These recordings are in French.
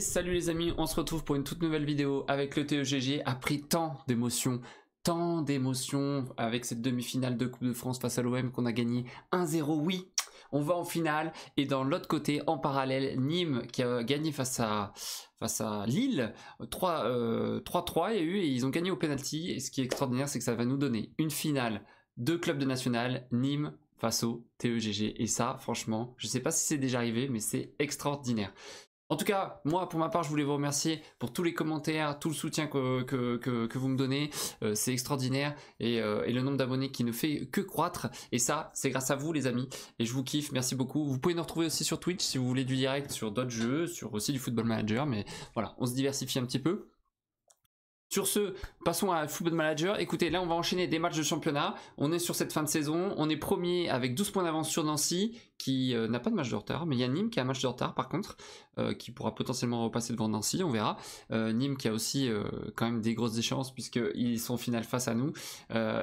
salut les amis, on se retrouve pour une toute nouvelle vidéo avec le TEGG après tant d'émotions tant d'émotions avec cette demi-finale de Coupe de France face à l'OM qu'on a gagné 1-0 oui on va en finale et dans l'autre côté en parallèle Nîmes qui a gagné face à face à Lille 3 3 euh, y a eu et ils ont gagné au penalty et ce qui est extraordinaire c'est que ça va nous donner une finale de club de national Nîmes face au TEGG et ça franchement je ne sais pas si c'est déjà arrivé mais c'est extraordinaire en tout cas, moi, pour ma part, je voulais vous remercier pour tous les commentaires, tout le soutien que, vous me donnez. Euh, c'est extraordinaire. Et, euh, et, le nombre d'abonnés qui ne fait que croître. Et ça, c'est grâce à vous, les amis. Et je vous kiffe. Merci beaucoup. Vous pouvez nous retrouver aussi sur Twitch si vous voulez du direct sur d'autres jeux, sur aussi du Football Manager. Mais voilà, on se diversifie un petit peu. Sur ce, passons à Football Manager. Écoutez, là, on va enchaîner des matchs de championnat. On est sur cette fin de saison. On est premier avec 12 points d'avance sur Nancy, qui euh, n'a pas de match de retard, mais il y a Nîmes qui a un match de retard par contre, euh, qui pourra potentiellement repasser devant Nancy, on verra. Euh, Nîmes qui a aussi quand même des grosses échéances puisqu'ils sont en finale face à nous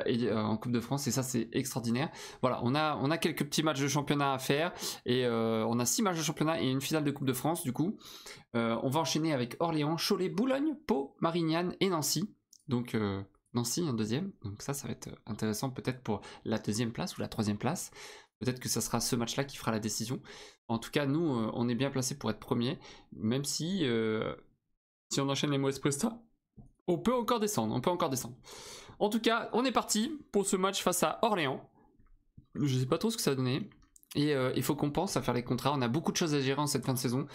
et, en Coupe de France, et ça c'est extraordinaire. Voilà, on a, on a quelques petits matchs de championnat à faire, et on a six matchs de championnat et une finale de Coupe de France du coup. on va enchaîner avec Orléans, Cholet, Boulogne, Pau, Marignane et Nancy. Donc... Nancy en deuxième. Donc ça, ça va être intéressant peut-être pour la deuxième place ou la troisième place. Peut-être que ça sera ce match-là qui fera la décision. En tout cas, nous, euh, on est bien placé pour être premier, même si euh, si on enchaîne les mauvaises prestats, on peut encore descendre. On peut encore descendre. En tout cas, on est parti pour ce match face à Orléans. Je sais pas trop ce que ça a donné. Et euh, il faut qu'on pense à faire les contrats. On a beaucoup de choses à gérer en cette fin de saison.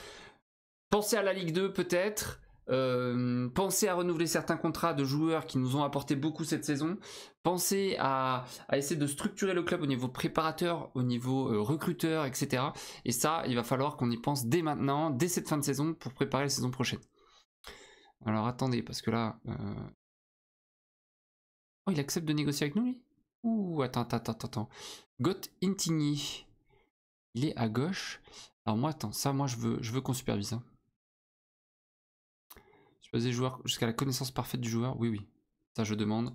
Pensez à la Ligue 2 peut-être. Euh, pensez à renouveler certains contrats de joueurs qui nous ont apporté beaucoup cette saison. Pensez à, essayer de structurer le club au niveau préparateur, au niveau euh, recruteur, etc. Et ça, il va falloir qu'on y pense dès maintenant, dès cette fin de saison, pour préparer la saison prochaine. Alors attendez, parce que là... Euh, oh, il accepte de négocier avec nous, lui Ouh, attends, attends, attends, attends. Got Intigny. Il est à gauche. Alors moi, attends, ça, moi, je veux, je veux qu'on supervise. Hein. Je faisais joueur jusqu'à la connaissance parfaite du joueur. Oui, oui. Ça, je demande.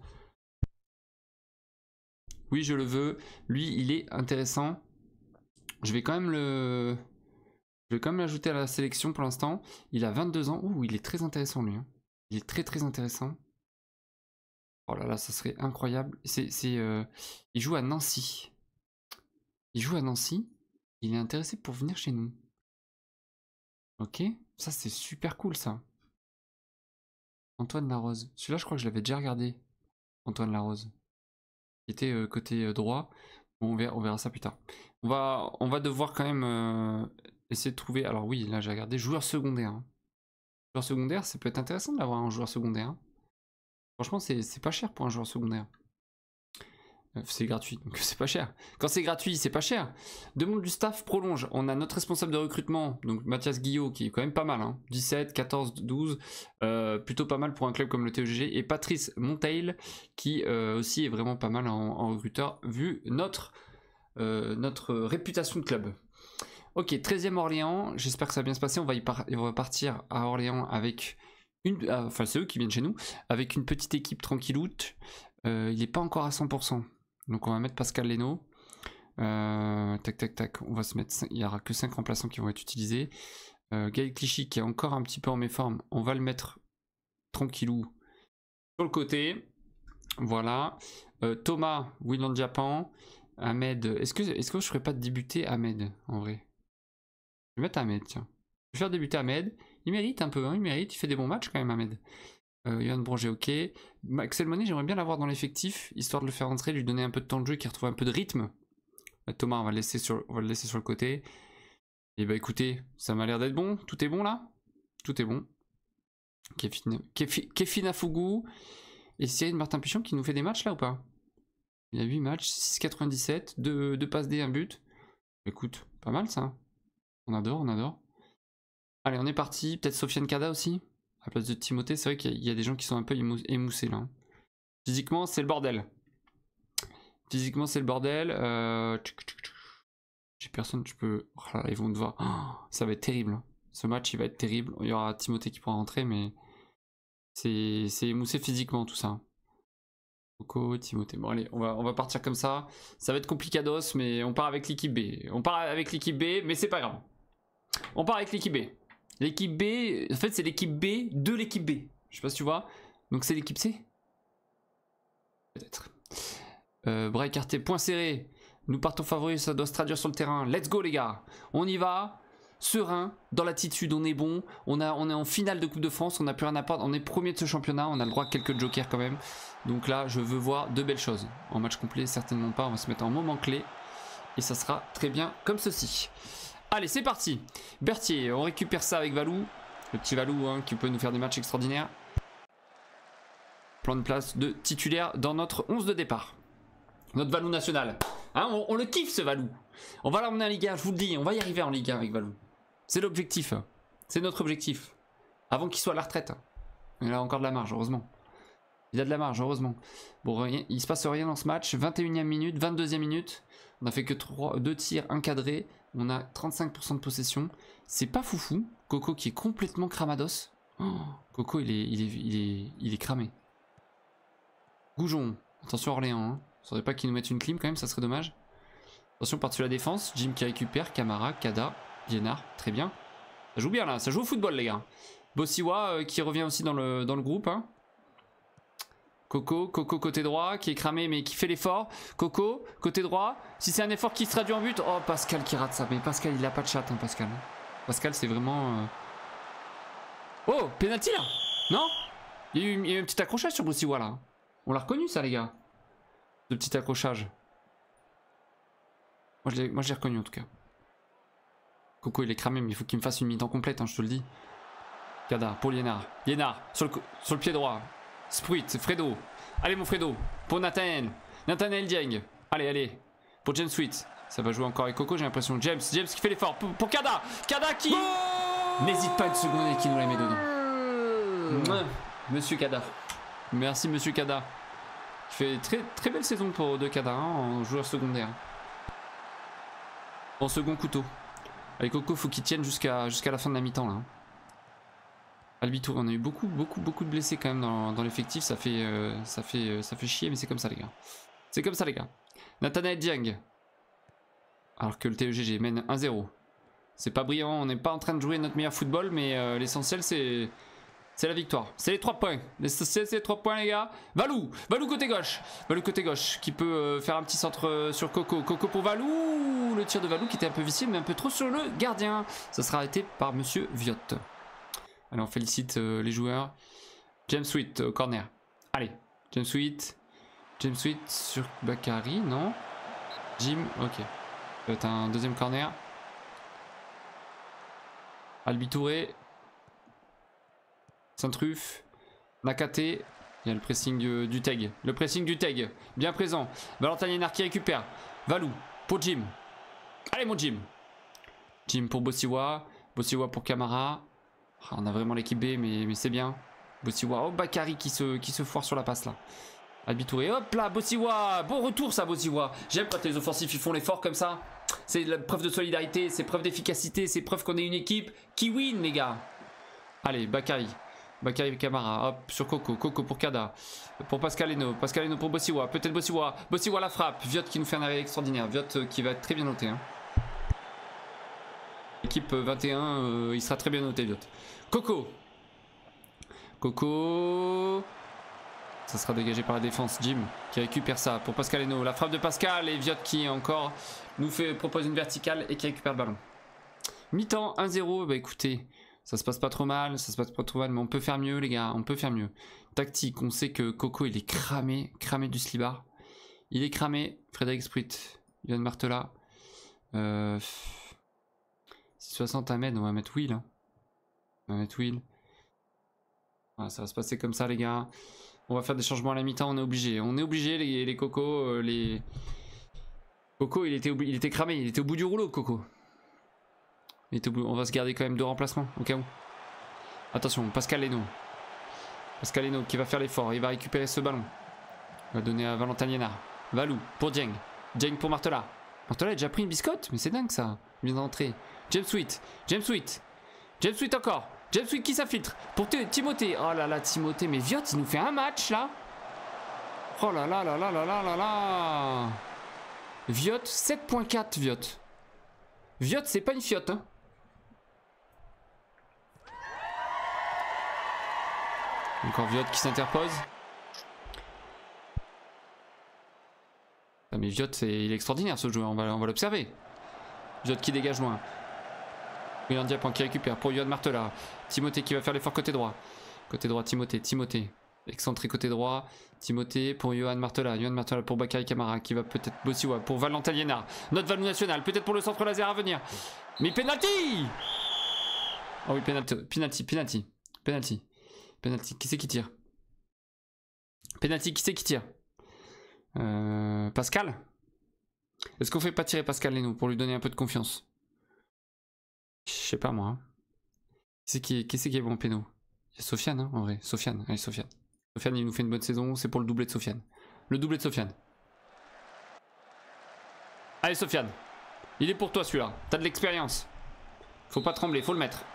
Oui, je le veux. Lui, il est intéressant. Je vais quand même le... Je vais quand même l'ajouter à la sélection pour l'instant. Il a 22 ans. Ouh, il est très intéressant, lui. Hein. Il est très, très intéressant. Oh là là, ça serait incroyable. C'est, euh, Il joue à Nancy. Il joue à Nancy. Il est intéressé pour venir chez nous. Ok, ça c'est super cool ça. Antoine Larose. Celui-là, je crois que je l'avais déjà regardé. Antoine Larose. Il était euh, côté euh, droit. on, verra, on ça plus tard. On va, on va devoir quand même euh, essayer de trouver. Alors, oui, là, j'ai regardé joueur secondaire. Hein. Joueur secondaire, ça peut être intéressant d'avoir un joueur secondaire. Hein. Franchement, c'est pas cher pour un joueur secondaire. Euh, c'est gratuit, donc c'est pas cher. Quand c'est gratuit, c'est pas cher. Demande du staff prolonge. On a notre responsable de recrutement, donc Mathias Guillot, qui est quand même pas mal. 17, 14, 12. plutôt pas mal pour un club comme le TEGG, Et Patrice Montail, qui euh, aussi est vraiment pas mal en, recruteur, vu notre, euh, notre réputation de club. Ok, 13e Orléans. J'espère que ça va bien se passer. On va, y partir à Orléans avec une. Ah, enfin, c'est eux qui viennent chez nous. Avec une petite équipe tranquilloute. il n'est pas encore à 100%. Donc on va mettre Pascal Leno. Euh, tac tac tac, on va se mettre. il n'y aura que 5 remplaçants qui vont être utilisés. Euh, Gaël Clichy qui est encore un petit peu en méforme. On va le mettre tranquillou sur le côté. Voilà. Euh, Thomas, Willand Japan. Ahmed. Est-ce que, est que je ne ferais pas débuter Ahmed en vrai Je vais mettre Ahmed, tiens. Je vais faire débuter Ahmed. Il mérite un peu, hein, il mérite, il fait des bons matchs quand même Ahmed. Yann euh, Johan ok. Axel Monet, j'aimerais bien l'avoir dans l'effectif, histoire de le faire entrer, lui donner un peu de temps de jeu, qu'il retrouve un peu de rythme. Euh, Thomas, on va, le laisser sur, le laisser sur le côté. Et eh bah ben, écoutez, ça m'a l'air d'être bon. Tout est bon là Tout est bon. Kefina, y Et une Martin Pichon qui nous fait des matchs là ou pas Il a 8 matchs, 6,97, 2, passes des, 1 but. Écoute, pas mal ça. On adore, on adore. Allez, on est parti. Peut-être Sofiane Kada aussi à la place de Timothée. C'est vrai qu'il y, a des gens qui sont un peu émoussés là. Hein. Physiquement, c'est le bordel. Physiquement, c'est le bordel. Euh, J'ai personne, tu peux. Oh là, ils vont te voir. ça va être terrible. Hein. Ce match, il va être terrible. Il y aura Timothée qui pourra rentrer, mais c'est émoussé physiquement tout ça. Hein. Coco, Timothée. Bon, allez, on va, on va partir comme ça. Ça va être complicados, mais on part avec l'équipe B. On part avec l'équipe B, mais c'est pas grave. On part avec l'équipe B. L'équipe B, en fait c'est l'équipe B de l'équipe B. Je sais pas si tu vois. Donc c'est l'équipe C Peut-être. Euh, bras écartés, point serré. Nous partons favoris, ça doit se traduire sur le terrain. Let's go les gars. On y va. Serein, dans l'attitude, on est bon. On, a, on est en finale de Coupe de France, on n'a plus rien à perdre. On est premier de ce championnat, on a le droit à quelques jokers quand même. Donc là, je veux voir de belles choses. En match complet, certainement pas. On va se mettre en moment clé. Et ça sera très bien comme ceci. Allez, c'est parti. Berthier, on récupère ça avec Valou. Le petit Valou hein, qui peut nous faire des matchs extraordinaires. Plan de place de titulaire dans notre 11 de départ. Notre Valou national. Hein, on, le kiffe ce Valou. On va l'emmener en Ligue 1, je vous le dis. On va y arriver en Ligue 1 avec Valou. C'est l'objectif. C'est notre objectif. Avant qu'il soit à la retraite. Il a encore de la marge, heureusement. Il a de la marge, heureusement. Bon, rien, il se passe rien dans ce match. 21e minute, 22e minute. On n'a fait que 3, 2 tirs, encadrés. On a 35% de possession. C'est pas foufou. Coco qui est complètement cramados. Oh, Coco, il est, il, est, il, est, cramé. Goujon. Attention Orléans. Hein. Faudrait pas qu'ils nous mettent une clim quand même, ça serait dommage. Attention par-dessus la défense. Jim qui récupère. Camara, Kada, Bienard, Très bien. Ça joue bien là. Ça joue au football, les gars. Bossiwa euh, qui revient aussi dans le, dans le groupe. Hein. Coco, Coco côté droit, qui est cramé mais qui fait l'effort. Coco, côté droit. Si c'est un effort qui se traduit en but. Oh, Pascal qui rate ça. Mais Pascal, il a pas de chat, hein, Pascal. Pascal, c'est vraiment. Euh, oh, pénalty là Non il y, a eu, un petit accrochage sur Boussiwa là. On l'a reconnu ça, les gars. Ce petit accrochage. Moi, je l'ai reconnu en tout cas. Coco, il est cramé, mais il faut qu'il me fasse une mi-temps complète, hein, je te le dis. Kada pour Liénard. Liénard, sur sur le pied droit. Spruit, Fredo. Allez mon Fredo. Pour Nathan Nathaniel Dieng. Allez, allez. Pour James Sweet. Ça va jouer encore avec Coco, j'ai l'impression. James, James qui fait l'effort. Pour, Kada. Kada qui n'hésite pas une seconde et qui nous la met dedans. Mmh. Monsieur Kada. Merci Monsieur Kada. tu fait très très belle saison pour De Kada hein, en joueur secondaire. En second couteau. Avec Coco, faut qu'il tienne jusqu'à jusqu'à la fin de la mi-temps là. Hein. Albitour, on a eu beaucoup, beaucoup, beaucoup de blessés quand même dans, l'effectif. Ça fait, euh, ça fait, euh, ça fait chier, mais c'est comme ça les gars. C'est comme ça les gars. Nathanael Dieng. Alors que le TEGG mène 1-0. C'est pas brillant, on n'est pas en train de jouer notre meilleur football, mais euh, l'essentiel c'est... C'est la victoire. C'est les 3 points. C'est les 3 points, les gars. Valou. Valou côté gauche. Valou côté gauche qui peut faire un petit centre sur Coco. Coco pour Valou. Le tir de Valou qui était un peu vicieux, mais un peu trop sur le gardien. Ça sera arrêté par Monsieur Viotte. Allez, on félicite euh, les joueurs. James Sweet au euh, corner. Allez, James Sweet. James Sweet sur Bakary, non Jim, ok. va être un deuxième corner. Albi Touré. Saint-Truff. Nakate. Il y a le pressing euh, du, Teg. tag. Le pressing du tag. Bien présent. Valentin Yenard qui récupère. Valou. Pour Jim. Allez mon Jim. Jim pour Bossiwa. Bossiwa pour Camara. Ah, on a vraiment l'équipe B, mais, mais c'est bien. Bossiwa. Oh, Bakari qui se, qui se foire sur la passe là. Abitoué, Hop là, Bossiwa. Bon retour ça, Bossiwa. J'aime quand les offensifs ils font l'effort comme ça. C'est la preuve de solidarité, c'est preuve d'efficacité, c'est preuve qu'on est une équipe qui win, les gars. Allez, Bakari. Bakari Camara, hop, sur Coco, Coco pour Kada, pour Pascal Pascalino pour Bossiwa, peut-être Bossiwa, Bossiwa la frappe, Viot qui nous fait un arrêt extraordinaire, Viot qui va être très bien noté. Hein équipe 21, euh, il sera très bien noté, Viot. Coco Coco ça sera dégagé par la défense. Jim qui récupère ça pour Pascal Eno. La frappe de Pascal et Viot qui encore nous fait, propose une verticale et qui récupère le ballon. Mi-temps 1-0. Bah écoutez, ça se passe pas trop mal. Ça se passe pas trop mal, mais on peut faire mieux, les gars. On peut faire mieux. Tactique, on sait que Coco il est cramé, cramé du slibar. Il est cramé. Frédéric Sprit, Yann Martela. Euh. 60 Ahmed, on va mettre Will. Hein. On va mettre Will. Voilà, ça va se passer comme ça, les gars. On va faire des changements à la mi-temps, on est obligé. On est obligé, les, cocos. Euh, les... Coco, il était, il était cramé, il était au bout du rouleau, Coco. Il était On va se garder quand même deux remplacements, au cas où. Attention, Pascal Leno. Pascal Leno qui va faire l'effort, il va récupérer ce ballon. On va donner à Valentin Lienard. Valou pour Dieng. Dieng pour Martela. Martela a déjà pris une biscotte, mais c'est dingue ça. Il vient d'entrer. James Sweet. James Sweet. James Sweet encore. James Sweet qui s'infiltre. Pour Timothée. Oh là là, Timothée. Mais Viot, il nous fait un match là. Oh là là là là là là là là. Viot, 7.4 Viot. Viot, c'est pas une fiotte. Hein. Encore Viot qui s'interpose. Ah, mais Viot, il est extraordinaire ce joueur, on va, l'observer. Viot qui dégage loin qui récupère pour Yohan Martela. Timothée qui va faire l'effort côté droit. Côté droit, Timothée, Timothée. Excentré côté droit. Timothée pour Johan Martela. Johan Martela pour Bakary Camara qui va peut-être Bossiwa pour Valentin Notre Valou national. Peut-être pour le centre laser à venir. Mais penalty Oh oui, penalty, penalty, penalty. Penalty. Qui c'est qui tire Penalty, qui c'est qui tire euh, Pascal Est-ce qu'on fait pas tirer Pascal Leno pour lui donner un peu de confiance je sais pas moi. Qui hein. c'est qui, qui, est, qui est bon péno Sofiane, hein, en vrai. Sofiane, allez, Sofiane. Sofiane, il nous fait une bonne saison, c'est pour le doublé de Sofiane. Le doublé de Sofiane. Allez, Sofiane. Il est pour toi celui-là. T'as de l'expérience. Faut pas trembler, faut le mettre.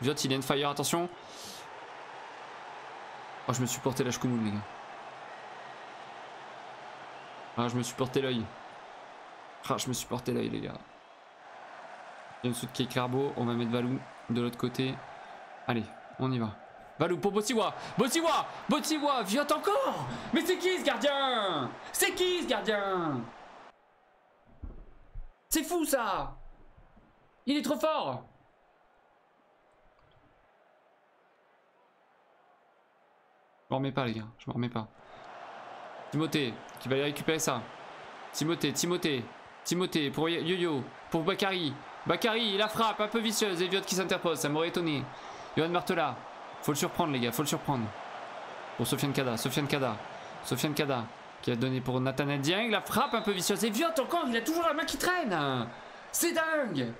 Viot, il est fire, attention. Oh, je me suis porté la chkoumoun, les gars. Ah, je me suis porté l'œil. Ah, je me suis porté l'œil, les gars. Bien dessous de carbo, on va mettre Valou de l'autre côté. Allez, on y va. Valou pour Botiwa Botiwa Botiwa Viot encore Mais c'est qui ce gardien C'est qui ce gardien C'est fou ça Il est trop fort Je m'en remets pas les gars, je m'en remets pas. Timothée, qui va y récupérer ça. Timothée, Timothée, Timothée, pour Yo-Yo, pour Bakari, Bakary, la frappe, un peu vicieuse. Eviot qui s'interpose, ça m'aurait étonné. Johan Martela. Faut le surprendre, les gars, faut le surprendre. Pour Sofiane Kada, Sofiane Kada, Sofiane Kada. Qui a donné pour Nathan Dieng. La frappe un peu vicieuse. Eviot encore, il a toujours la main qui traîne. C'est dingue.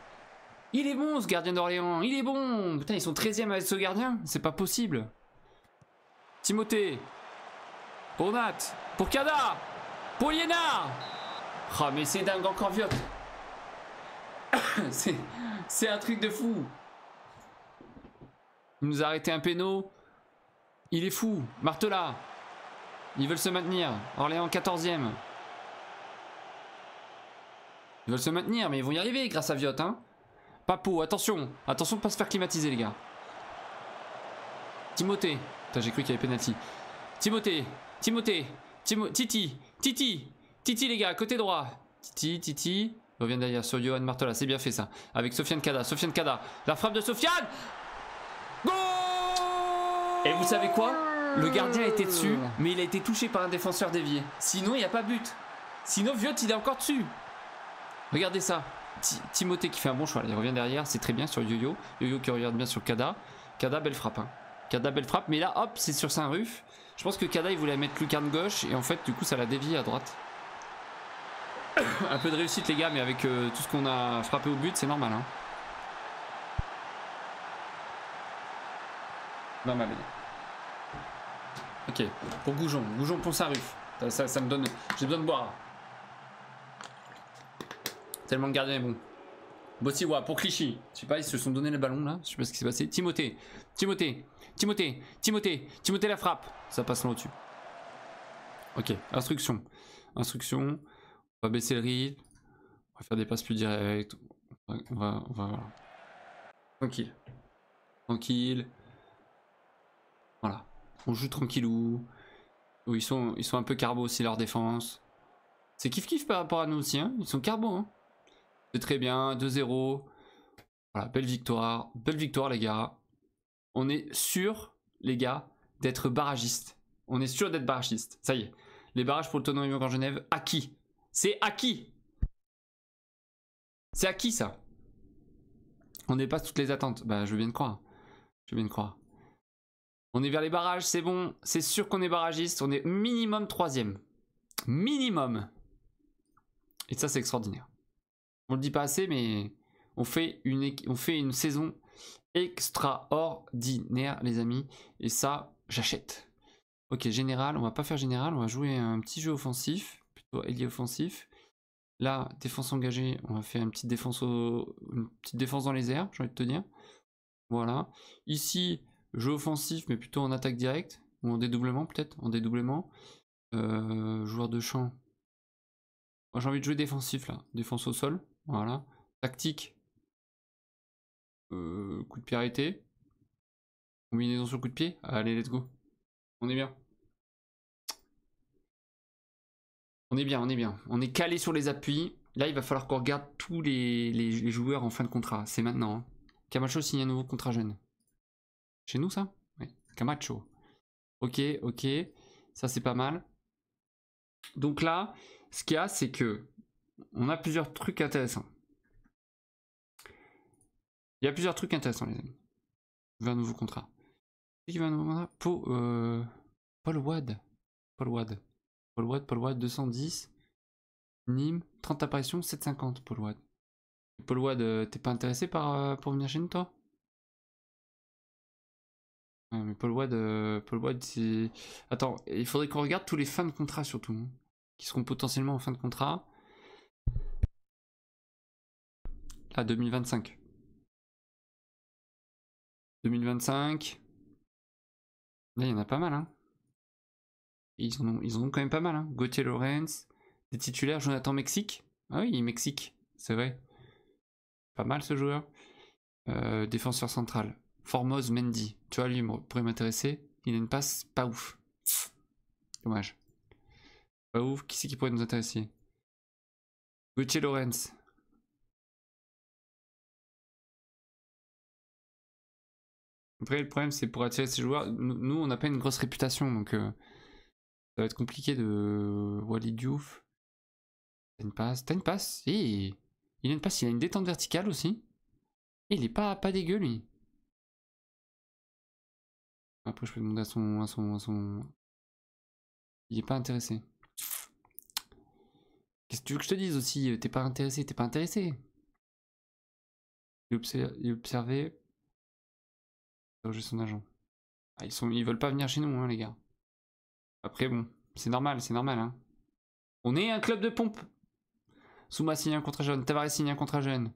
Il est bon ce gardien d'Orléans. Il est bon. Putain, ils sont 13e avec ce gardien. C'est pas possible. Timothée. Pour Nat. Pour Kada. Pour Liénard. Ah, mais c'est dingue encore Viot. C'est un truc de fou. Il nous a arrêté un péno. Il est fou. Martela. Ils veulent se maintenir. Orléans 14e. Ils veulent se maintenir, mais ils vont y arriver grâce à Viotte. Hein. Papo, attention. Attention de ne pas se faire climatiser, les gars. Timothée. Putain, j'ai cru qu'il y avait penalty. Timothée. Timothée. Titi. Titi. Titi, les gars, côté droit. Titi, Titi revient derrière sur Johan Martola. C'est bien fait ça. Avec Sofiane Kada. Sofiane Kada. La frappe de Sofiane. Et vous savez quoi Le gardien était dessus, mais il a été touché par un défenseur dévié. Sinon, il n'y a pas but. Sinon, Viot, il est encore dessus. Regardez ça. Timothée qui fait un bon choix. Il revient derrière. C'est très bien sur Yo-Yo. Yo-Yo qui regarde bien sur Kada. Kada, belle frappe. Hein. Kada, belle frappe. Mais là, hop, c'est sur Saint-Ruf. Je pense que Kada, il voulait mettre lucarne gauche. Et en fait, du coup, ça l'a dévié à droite un peu de réussite les gars, mais avec euh, tout ce qu'on a frappé au but, c'est normal. Hein. Normal Ok, pour Goujon, Goujon Ponsaruf. Ça, ça, ça me donne... J'ai besoin de boire. Tellement le gardien est bon. Bossiwa pour Clichy. Je sais pas, ils se sont donné le ballon là. Je sais pas ce qui s'est passé. Timothée. Timothée. Timothée. Timothée. Timothée la frappe. Ça passe là au-dessus. Ok. Instruction. Instruction. On va baisser le rythme. On va faire des passes plus directes. On va, on va, Tranquille. Tranquille. Voilà. On joue tranquillou. Où ils sont, ils sont un peu carbo aussi leur défense. C'est kiff kiff par rapport à nous aussi. Hein. Ils sont carbo. Hein. C'est très bien. 2-0. Voilà, belle victoire. Belle victoire les gars. On est sûr, les gars, d'être barragistes, On est sûr d'être barragistes, Ça y est. Les barrages pour le tournoi de Genève acquis. C'est acquis. C'est acquis ça. On dépasse toutes les attentes. Bah je viens de croire. Je viens de croire. On est vers les barrages, c'est bon. C'est sûr qu'on est barragiste. On est minimum troisième. Minimum. Et ça, c'est extraordinaire. On le dit pas assez, mais on fait une, on fait une saison extraordinaire, les amis. Et ça, j'achète. Ok, général. On va pas faire général. On va jouer un petit jeu offensif plutôt offensif. Là, défense engagée, on va faire une petite défense, une dans les airs, j'ai envie de te dire. Voilà. Ici, jeu offensif, mais plutôt en attaque directe, ou en dédoublement peut-être, en dédoublement. Euh, joueur de champ. j'ai envie de jouer défensif là, défense au sol, voilà. Tactique, euh, coup de pied arrêté, combinaison sur coup de pied, allez let's go, on est bien. On est bien, on est bien. On est calé sur les appuis. Là, il va falloir qu'on regarde tous les, joueurs en fin de contrat. C'est maintenant. Hein. Camacho signe un nouveau contrat jeune. Chez nous, ça Oui. Camacho. Ok, ok. Ça, c'est pas mal. Donc là, ce qu'il y a, c'est que on a plusieurs trucs intéressants. Il y a plusieurs trucs intéressants, les amis. un nouveau contrat. Qui veut un nouveau contrat Paul Wad. Euh, Paul Wad. Paul Watt, Paul Watt, 210. Nîmes, 30 apparitions, 750 Paul Watt. Paul Watt, euh, t'es pas intéressé par, euh, pour venir chez nous, toi mais Paul Watt, euh, Paul c'est... Attends, il faudrait qu'on regarde tous les fins de contrat, surtout, hein, qui seront potentiellement en fin de contrat. À 2025. 2025. Là, il y en a pas mal, hein ils en ont, quand même pas mal. Hein. Gauthier Lorenz, des titulaires, Jonathan Mexique. Ah oui, Mexique, c'est vrai. Pas mal ce joueur. Euh, défenseur central. Formose Mendy. Tu vois, lui pourrait m'intéresser. Il a une passe pas ouf. Dommage. Pas ouf. Qui c'est qui pourrait nous intéresser Gauthier Lorenz. Après, le problème, c'est pour attirer ces joueurs, nous, on n'a pas une grosse réputation, donc euh, ça va être compliqué de. Walid Diouf. T'as une passe. T'as une passe. Et il a une passe, il a une détente verticale aussi. il est pas, pas dégueu lui. Après, je peux demander à son, à son, à son... Il est pas intéressé. Qu'est-ce que tu veux que je te dise aussi euh, T'es pas intéressé, t'es pas intéressé. Il observait. observé. son agent. Ah, ils, sont, ils veulent pas venir chez nous, hein, les gars. Après, bon, c'est normal, c'est normal. Hein. On est un club de pompe. Souma signe un contrat jeune. Tavares signe un contrat jeune.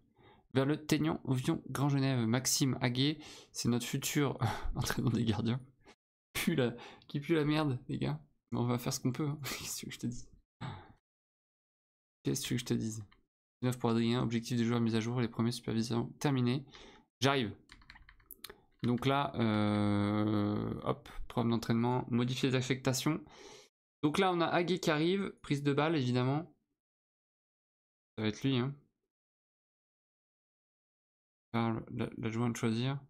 Vers le Teignan, Ovion, Grand Genève, Maxime, Aguet, c'est notre futur entraîneur des gardiens. Qui pue la merde, les gars. on va faire ce qu'on peut. Hein. Qu'est-ce que je te dis Qu'est-ce que je te dis 9 pour Adrien, objectif du joueurs mis à jour, les premiers supervisions terminés. J'arrive. Donc là, euh, hop, d'entraînement, modifier les Donc là, on a Agui qui arrive, prise de balle évidemment. Ça va être lui. Hein. L'adjoint de choisir.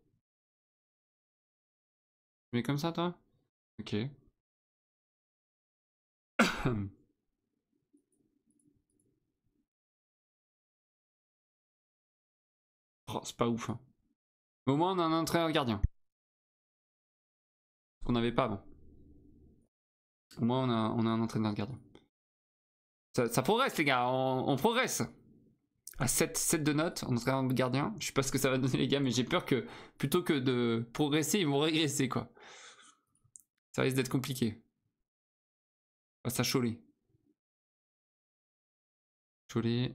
Mais comme ça, toi Ok. Oh, c'est pas ouf. Hein. Au moins, on a un entraîneur gardien qu'on n'avait pas avant. Au moins, on a, on a un entraîneur gardien. Ça, progresse, les gars, on, progresse. À 7, 7 de notes en entraîneur gardien. Je sais pas ce que ça va donner, les gars, mais j'ai peur que plutôt que de progresser, ils vont régresser, quoi. Ça risque d'être compliqué. ça à Cholet. Cholet.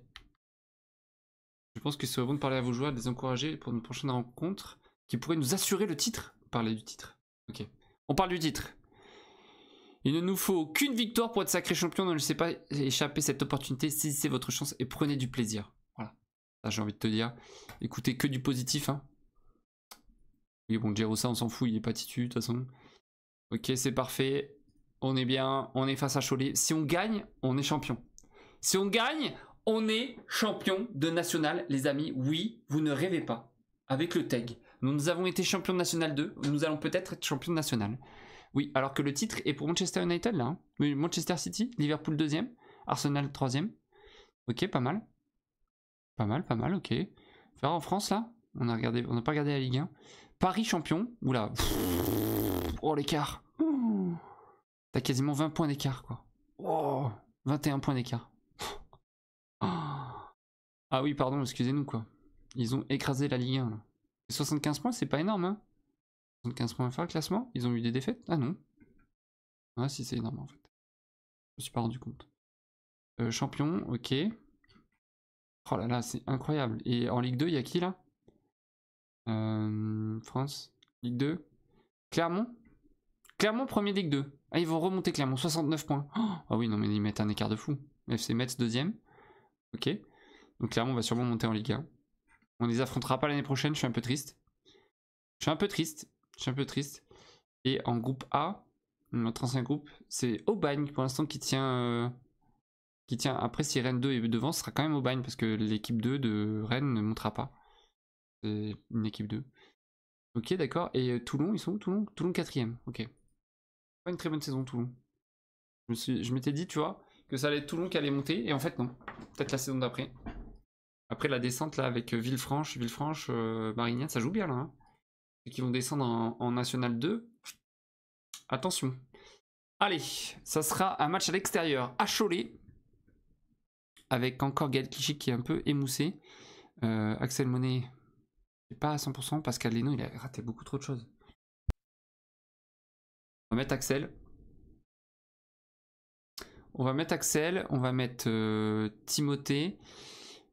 Je pense que c'est bon de parler à vos joueurs, de les encourager pour une prochaine rencontre qui pourrait nous assurer le titre. Parler du titre. Ok. On parle du titre. Il ne nous faut qu'une victoire pour être sacré champion. Ne laissez pas échapper cette opportunité. Saisissez votre chance et prenez du plaisir. Voilà. Ça, j'ai envie de te dire. Écoutez que du positif. Hein. Oui, bon, ça, on s'en fout. Il est pas titu, de toute façon. Ok, c'est parfait. On est bien. On est face à Cholet. Si on gagne, on est champion. Si on gagne, on est champion de national, les amis. Oui, vous ne rêvez pas. Avec le tag. Nous avons été champion national 2, nous allons peut-être être champion national. Oui, alors que le titre est pour Manchester United là. Hein. Manchester City, Liverpool deuxième, Arsenal troisième. Ok, pas mal. Pas mal, pas mal, ok. Faire en France là On on n'a pas regardé la Ligue 1. Paris champion. Oula. Oh l'écart. T'as quasiment 20 points d'écart quoi. Oh 21 points d'écart. Ah oui, pardon, excusez-nous quoi. Ils ont écrasé la Ligue 1 là. 75 points, c'est pas énorme, hein 75 points enfin faire classement Ils ont eu des défaites Ah non. Ah si, c'est énorme en fait. Je me suis pas rendu compte. Euh, champion, ok. Oh là là, c'est incroyable. Et en Ligue 2, il y a qui là euh, France, Ligue 2. Clermont Clermont, premier Ligue 2. Ah, ils vont remonter Clermont, 69 points. Oh! ah oui, non, mais ils mettent un écart de fou. FC Metz, deuxième. Ok. Donc Clermont va sûrement monter en Ligue 1. On les affrontera pas l'année prochaine, je suis un peu triste. Je suis un peu triste. Je suis un peu triste. Et en groupe A, notre ancien groupe, c'est Aubagne pour l'instant qui tient. Euh, qui tient après si Rennes 2 est devant, ce sera quand même Aubagne parce que l'équipe 2 de Rennes ne montera pas. C'est une équipe 2. Ok, d'accord. Et euh, Toulon, ils sont où Toulon Toulon 4ème, ok. Pas une très bonne saison, Toulon. Je m'étais dit, tu vois, que ça allait être Toulon qui allait monter, et en fait, non. Peut-être la saison d'après. Après la descente là avec euh, Villefranche, Villefranche, euh, Marignane, ça joue bien là. et hein. qui vont descendre en, National 2. Attention. Allez, ça sera un match à l'extérieur, à Cholet, avec encore Gael Kichik qui est un peu émoussé. Euh, Axel Monet, pas à 100%, parce Leno, il a raté beaucoup trop de choses. On va mettre Axel. On va mettre Axel, on va mettre euh, Timothée.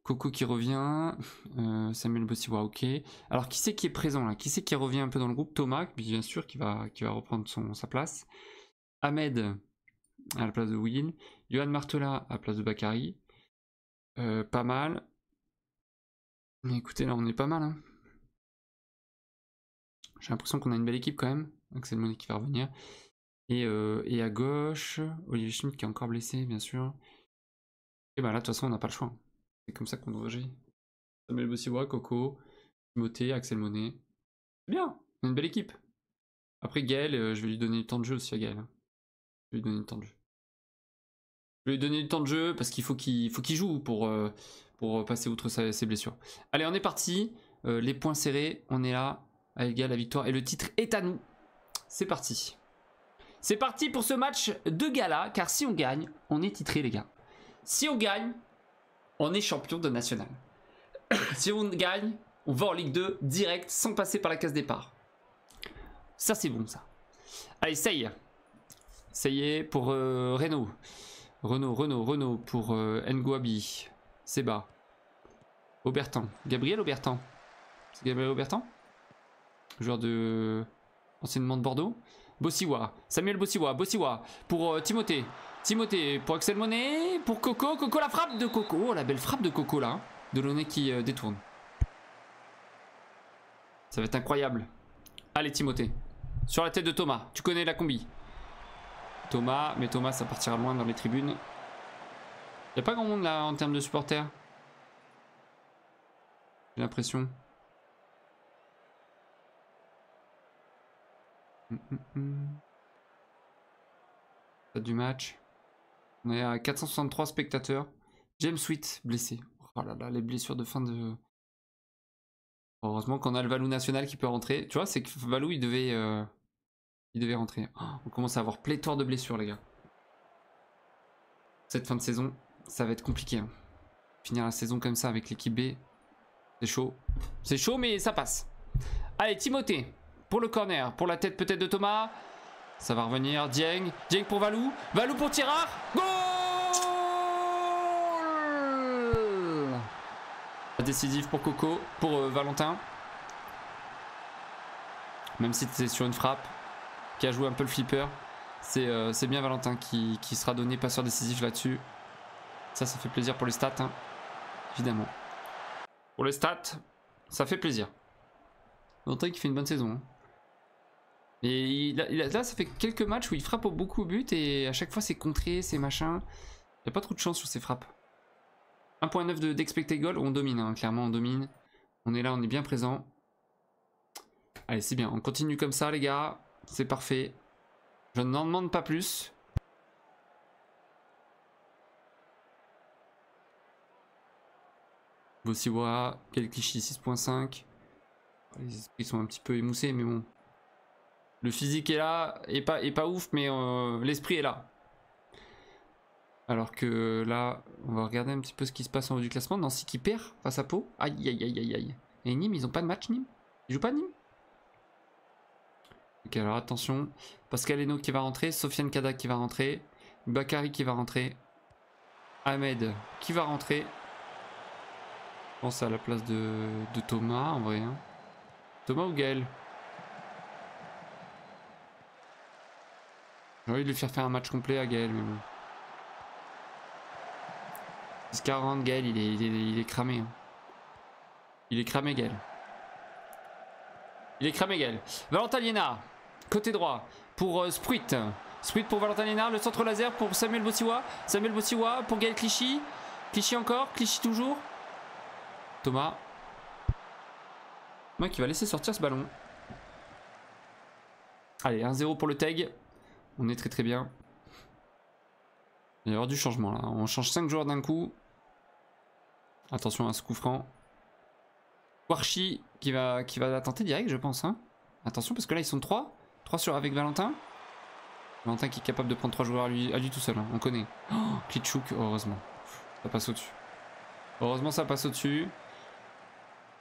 Coco qui revient, euh, Samuel Bossiwa, ok. Alors qui c'est qui est présent là Qui c'est qui revient un peu dans le groupe Thomas, bien sûr, qui va, qui va reprendre son, sa place. Ahmed à la place de Will. Johan Martela à la place de Bakary. Euh, pas mal. Écoutez, là on est pas mal. Hein. J'ai l'impression qu'on a une belle équipe quand même. c'est le Monet qui va revenir. Et, euh, et à gauche, Olivier Schmidt qui est encore blessé, bien sûr. Et bah là, de toute façon, on n'a pas le choix. Hein. C'est comme ça qu'on réagit. Samuel Bossibois, Coco, Timothée, Axel Monet. C'est bien, une belle équipe. Après Gaël, euh, je vais lui donner du temps de jeu aussi à Gaël. Je vais lui donner du temps de jeu. Je vais lui donner du temps de jeu parce qu'il faut qu'il faut joue pour, euh, pour euh, passer outre ses blessures. Allez, on est parti. les points serrés, on est là. à Gaël, la victoire et le titre est à nous. C'est parti. C'est parti pour ce match de gala, car si on gagne, on est titré les gars. Si on gagne, on est champion de national. si on gagne, on va en Ligue 2 direct sans passer par la case départ. Ça, c'est bon, ça. Allez, ça y est. Ça y est pour euh, Renault. Renault, Renault, Renault pour euh, Ngouabi, Nguabi. Seba. Aubertan. Gabriel Aubertan. C'est Gabriel Aubertan Joueur de. Enseignement de Bordeaux. Bossiwa. Samuel Bossiwa. Bossiwa pour euh, Timothée. Timothée pour Axel Monet, pour Coco. Coco, la frappe de Coco. Oh, la belle frappe de Coco là. Hein, de qui euh, détourne. Ça va être incroyable. Allez, Timothée. Sur la tête de Thomas. Tu connais la combi. Thomas, mais Thomas, ça partira loin dans les tribunes. Il a pas grand monde là en termes de supporters. J'ai l'impression. Ça hum, hum, hum. Du match. On est à 463 spectateurs. James Sweet, blessé. Oh là là, les blessures de fin de. Heureusement qu'on a le Valou national qui peut rentrer. Tu vois, c'est que Valou, il devait, euh, il devait rentrer. Oh, on commence à avoir pléthore de blessures, les gars. Cette fin de saison, ça va être compliqué. Hein. Finir la saison comme ça avec l'équipe B, c'est chaud. C'est chaud, mais ça passe. Allez, Timothée, pour le corner, pour la tête peut-être de Thomas. Ça va revenir. Dieng. Dieng pour Valou. Valou pour Tirard. Goal Décisif pour Coco, pour euh, Valentin. Même si c'est sur une frappe, qui a joué un peu le flipper. C'est euh, bien Valentin qui, sera donné passeur décisif là-dessus. Ça, ça fait plaisir pour les stats, hein, évidemment. Pour les stats, ça fait plaisir. Valentin qui fait une bonne saison. Hein. Et il là, ça fait quelques matchs où il frappe beaucoup au but et à chaque fois c'est contré, c'est machin. Il n'y a pas trop de chance sur ses frappes. 1.9 d'expected de, goal, on domine, hein, clairement on domine. On est là, on est bien présent. Allez, c'est bien, on continue comme ça les gars, c'est parfait. Je n'en demande pas plus. Quel cliché 6.5. Les esprits sont un petit peu émoussés, mais bon, le physique est là, et pas, et pas ouf, mais euh, l'esprit est là. Alors que là, on va regarder un petit peu ce qui se passe en haut du classement. Nancy qui perd face à Pau. Aïe, aïe, aïe, aïe, aïe. Et Nîmes, ils ont pas de match, Nîmes Ils jouent pas Nîmes Ok, alors attention. Pascal Eno qui va rentrer, Sofiane Kada qui va rentrer, Bakari qui va rentrer, Ahmed qui va rentrer. Je pense à la place de, Thomas, en vrai. Hein. Thomas ou Gaël J'ai ah envie de lui faire faire un match complet à Gaël, mais 40 Gaël, il est, il est, cramé. Hein. Il est cramé, Gaël. Il est cramé, Gaël. Valentin côté droit, pour euh, Spruit. Spruit pour Valentin le centre laser pour Samuel Bossiwa. Samuel Bossiwa pour Gaël Clichy. Clichy encore, Clichy toujours. Thomas. Moi qui va laisser sortir ce ballon. Allez, 1-0 pour le tag. On est très très bien. Il va y avoir du changement là. On change 5 joueurs d'un coup. Attention à ce coup franc. Warchi qui va, qui va tenter direct, je pense. Hein. Attention parce que là ils sont 3. 3 sur avec Valentin. Valentin qui est capable de prendre 3 joueurs à lui, à tout seul, hein. on connaît. Oh, heureusement. Ça passe au-dessus. Heureusement ça passe au-dessus.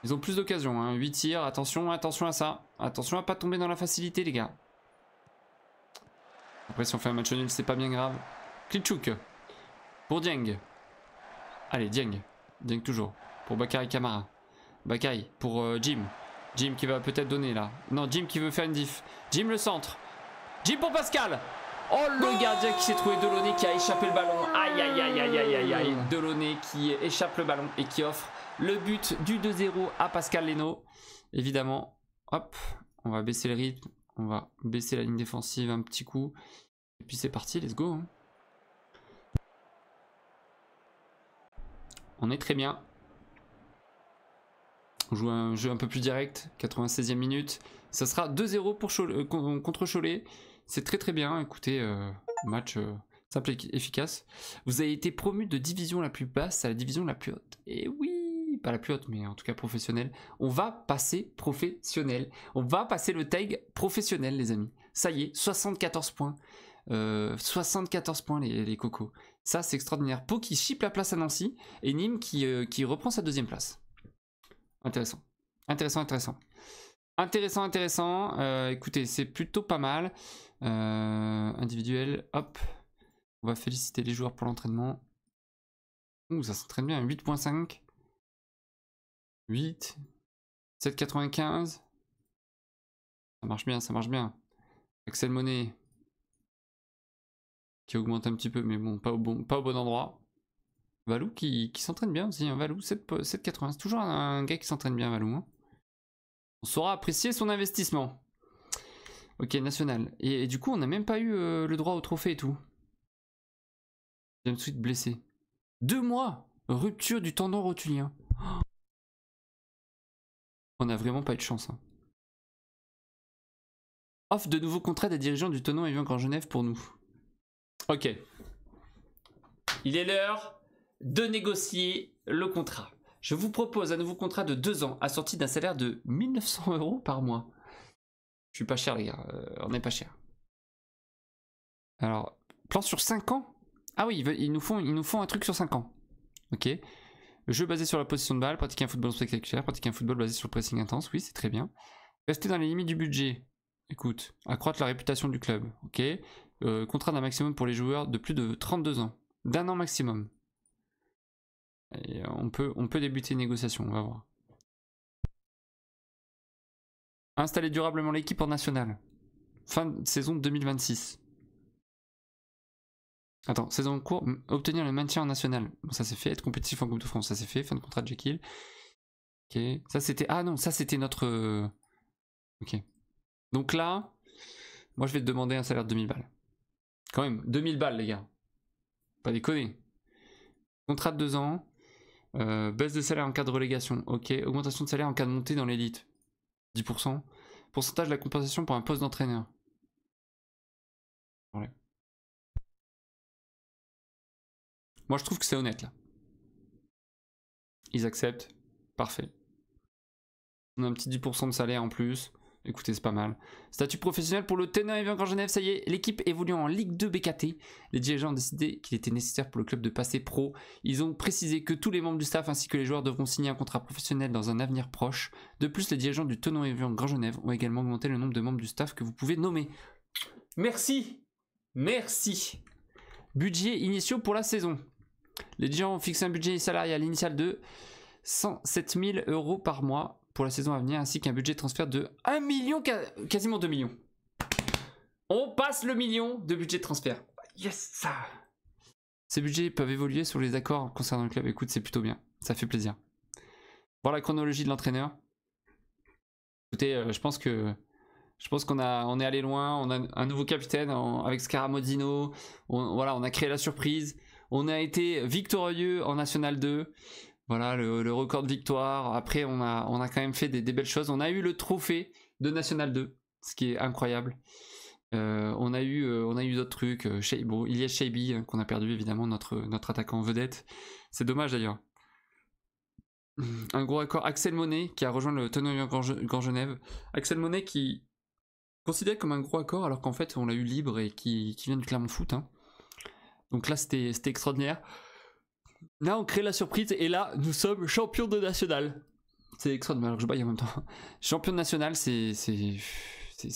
Ils ont plus d'occasion. 8 hein. tirs, attention, attention à ça. Attention à pas tomber dans la facilité les gars. Après, si on fait un match nul, c'est pas bien grave. Klitschuk. Pour Dieng. Allez, Dieng. Dieng toujours. Pour Bakary Kamara. Bakay. pour euh, Jim. Jim qui va peut-être donner là. Non, Jim qui veut faire une diff. Jim le centre. Jim pour Pascal. Oh le gardien qui s'est trouvé Delaunay qui a échappé le ballon. Aïe aïe aïe aïe aïe aïe aïe. Mmh. qui échappe le ballon et qui offre le but du 2-0 à Pascal Leno. Évidemment. Hop, on va baisser le rythme. On va baisser la ligne défensive un petit coup. Et puis c'est parti, let's go. Hein. On est très bien. On joue un jeu un peu plus direct, 96e minute. Ça sera 2-0 pour euh, contre Cholet. C'est très très bien. Écoutez, euh, match euh, simple et efficace. Vous avez été promu de division la plus basse à la division la plus haute. Et eh oui pas la plus haute, mais en tout cas professionnelle. On va passer professionnel. On va passer le tag professionnel, les amis. Ça y est, 74 points. 74 euh, points, les, cocos. Ça, c'est extraordinaire. Pau qui chip la place à Nancy et Nîmes qui, euh, qui reprend sa deuxième place. Intéressant. Intéressant, intéressant. Intéressant, intéressant. Euh, écoutez, c'est plutôt pas mal. individuel, hop. On va féliciter les joueurs pour l'entraînement. ça s'entraîne bien, 8.5. 8, 7,95. Ça marche bien, ça marche bien. Axel Monet qui augmente un petit peu, mais bon, pas au bon, pas au bon endroit. Valou qui, s'entraîne bien aussi. Hein. Valou, 7,80. C'est toujours un, gars qui s'entraîne bien, Valou. Hein. On saura apprécier son investissement. Ok, national. Et, du coup, on n'a même pas eu euh, le droit au trophée et tout. James suite blessé. Deux mois Rupture du tendon rotulien. On n'a vraiment pas eu de chance. Hein. Offre de nouveaux contrats des dirigeants du tenant et Grand Genève pour nous. Ok. Il est l'heure de négocier le contrat. Je vous propose un nouveau contrat de deux ans assorti d'un salaire de 1900 euros par mois. Je suis pas cher, les gars. Euh, on n'est pas cher. Alors, plan sur 5 ans Ah oui, ils, nous font, ils nous font un truc sur 5 ans. Ok. Jeu basé sur la position de balle, pratiquer un football spectaculaire, pratiquer un football basé sur le pressing intense, oui, c'est très bien. Rester dans les limites du budget, écoute, accroître la réputation du club, ok euh, Contrat d'un maximum pour les joueurs de plus de 32 ans, d'un an maximum. Euh, on, peut, on peut débuter une négociation, on va voir. Installer durablement l'équipe en national. Fin de saison 2026. Attends, saison en cours, obtenir le maintien en national. ça c'est fait, être compétitif en Coupe de France, ça c'est fait, fin de contrat de Jekyll. Ok, ça c'était. Ah non, ça c'était notre. Euh, ok. Donc là, moi je vais te demander un salaire de 2000 balles. Quand même, 2000 balles les gars. Pas déconner. Contrat de 2 ans, euh, baisse de salaire en cas de relégation, ok. Augmentation de salaire en cas de montée dans l'élite, 10%. Pourcentage de la compensation pour un poste d'entraîneur. Moi, je trouve que c'est honnête là. Ils acceptent. Parfait. On a un petit 10% de salaire en plus. Écoutez, c'est pas mal. Statut professionnel pour le Tenerife en Genève, ça y est, l'équipe évoluant en Ligue 2 BKT. Les dirigeants ont décidé qu'il était nécessaire pour le club de passer pro. Ils ont précisé que tous les membres du staff ainsi que les joueurs devront signer un contrat professionnel dans un avenir proche. De plus, les dirigeants du Tenon évian Grand Genève ont également augmenté le nombre de membres du staff que vous pouvez nommer. Merci Merci Budget initiaux pour la saison. Les gens ont fixé un budget salarial initial de 107 000 euros par mois pour la saison à venir, ainsi qu'un budget de transfert de 1 million, quasiment 2 millions. On passe le million de budget de transfert. Yes, ça Ces budgets peuvent évoluer sur les accords concernant le club. Écoute, c'est plutôt bien. Ça fait plaisir. Voir la chronologie de l'entraîneur. Écoutez, euh, je pense que je pense qu'on a, on est allé loin. On a un nouveau capitaine avec Scaramodino. voilà, on a créé la surprise. On a été victorieux en National 2. Voilà, le, record de victoire. Après, on a, on a quand même fait des, belles choses. On a eu le trophée de National 2, ce qui est incroyable. Euh, on a eu, euh, eu d'autres trucs. il y a Shaby qu'on a perdu évidemment notre, notre attaquant vedette. C'est dommage d'ailleurs. Un gros accord. Axel Monet qui a rejoint le Tonnelier Grand Genève. Axel Monet qui considéré comme un gros accord alors qu'en fait on l'a eu libre et qui, qui vient du Clermont Foot. Hein. Donc là, c'était extraordinaire. Là, on crée la surprise et là, nous sommes champions de national. C'est extraordinaire, alors que je baille en même temps. Champion de national, c'est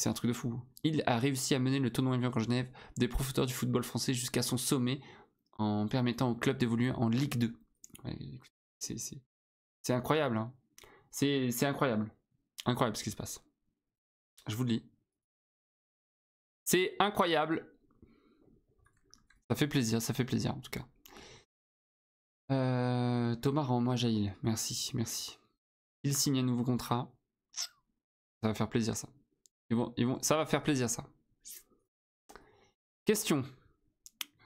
un truc de fou. Il a réussi à mener le tournoi olympique en Genève des profiteurs du football français jusqu'à son sommet en permettant au club d'évoluer en Ligue 2. c'est incroyable. Hein. C'est incroyable. Incroyable ce qui se passe. Je vous le dis. C'est incroyable. Ça fait plaisir, ça fait plaisir en tout cas. Euh, Thomas, rends-moi Jaïl. Merci, merci. Il signe un nouveau contrat. Ça va faire plaisir ça. ça va faire plaisir ça. Question.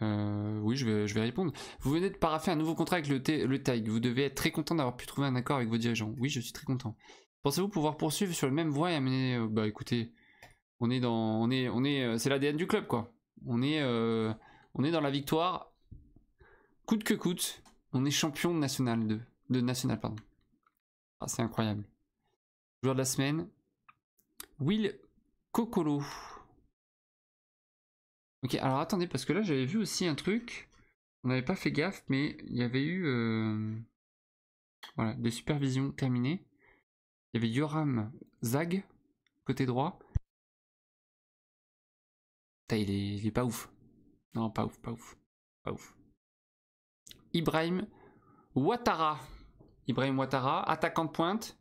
Euh, oui, je vais, je vais répondre. Vous venez de paraffer un nouveau contrat avec le, le TAIG. Vous devez être très content d'avoir pu trouver un accord avec vos dirigeants. Oui, je suis très content. Pensez-vous pouvoir poursuivre sur le même voie et amener... Euh, bah écoutez, on est dans... On est, on est, c'est l'ADN du club quoi. On est... On est dans la victoire, coûte que coûte, on est champion de National De National, pardon. Ah, c'est incroyable. Joueur de la semaine, Will Coccolo Ok, alors attendez, parce que là j'avais vu aussi un truc, on n'avait pas fait gaffe, mais il y avait eu... Euh, voilà, des supervisions terminées. Il y avait Yoram Zag, côté droit. il il est pas ouf. Non, pas ouf, pas ouf. Pas ouf. Ibrahim Ouattara. Ibrahim Ouattara, attaquant de pointe.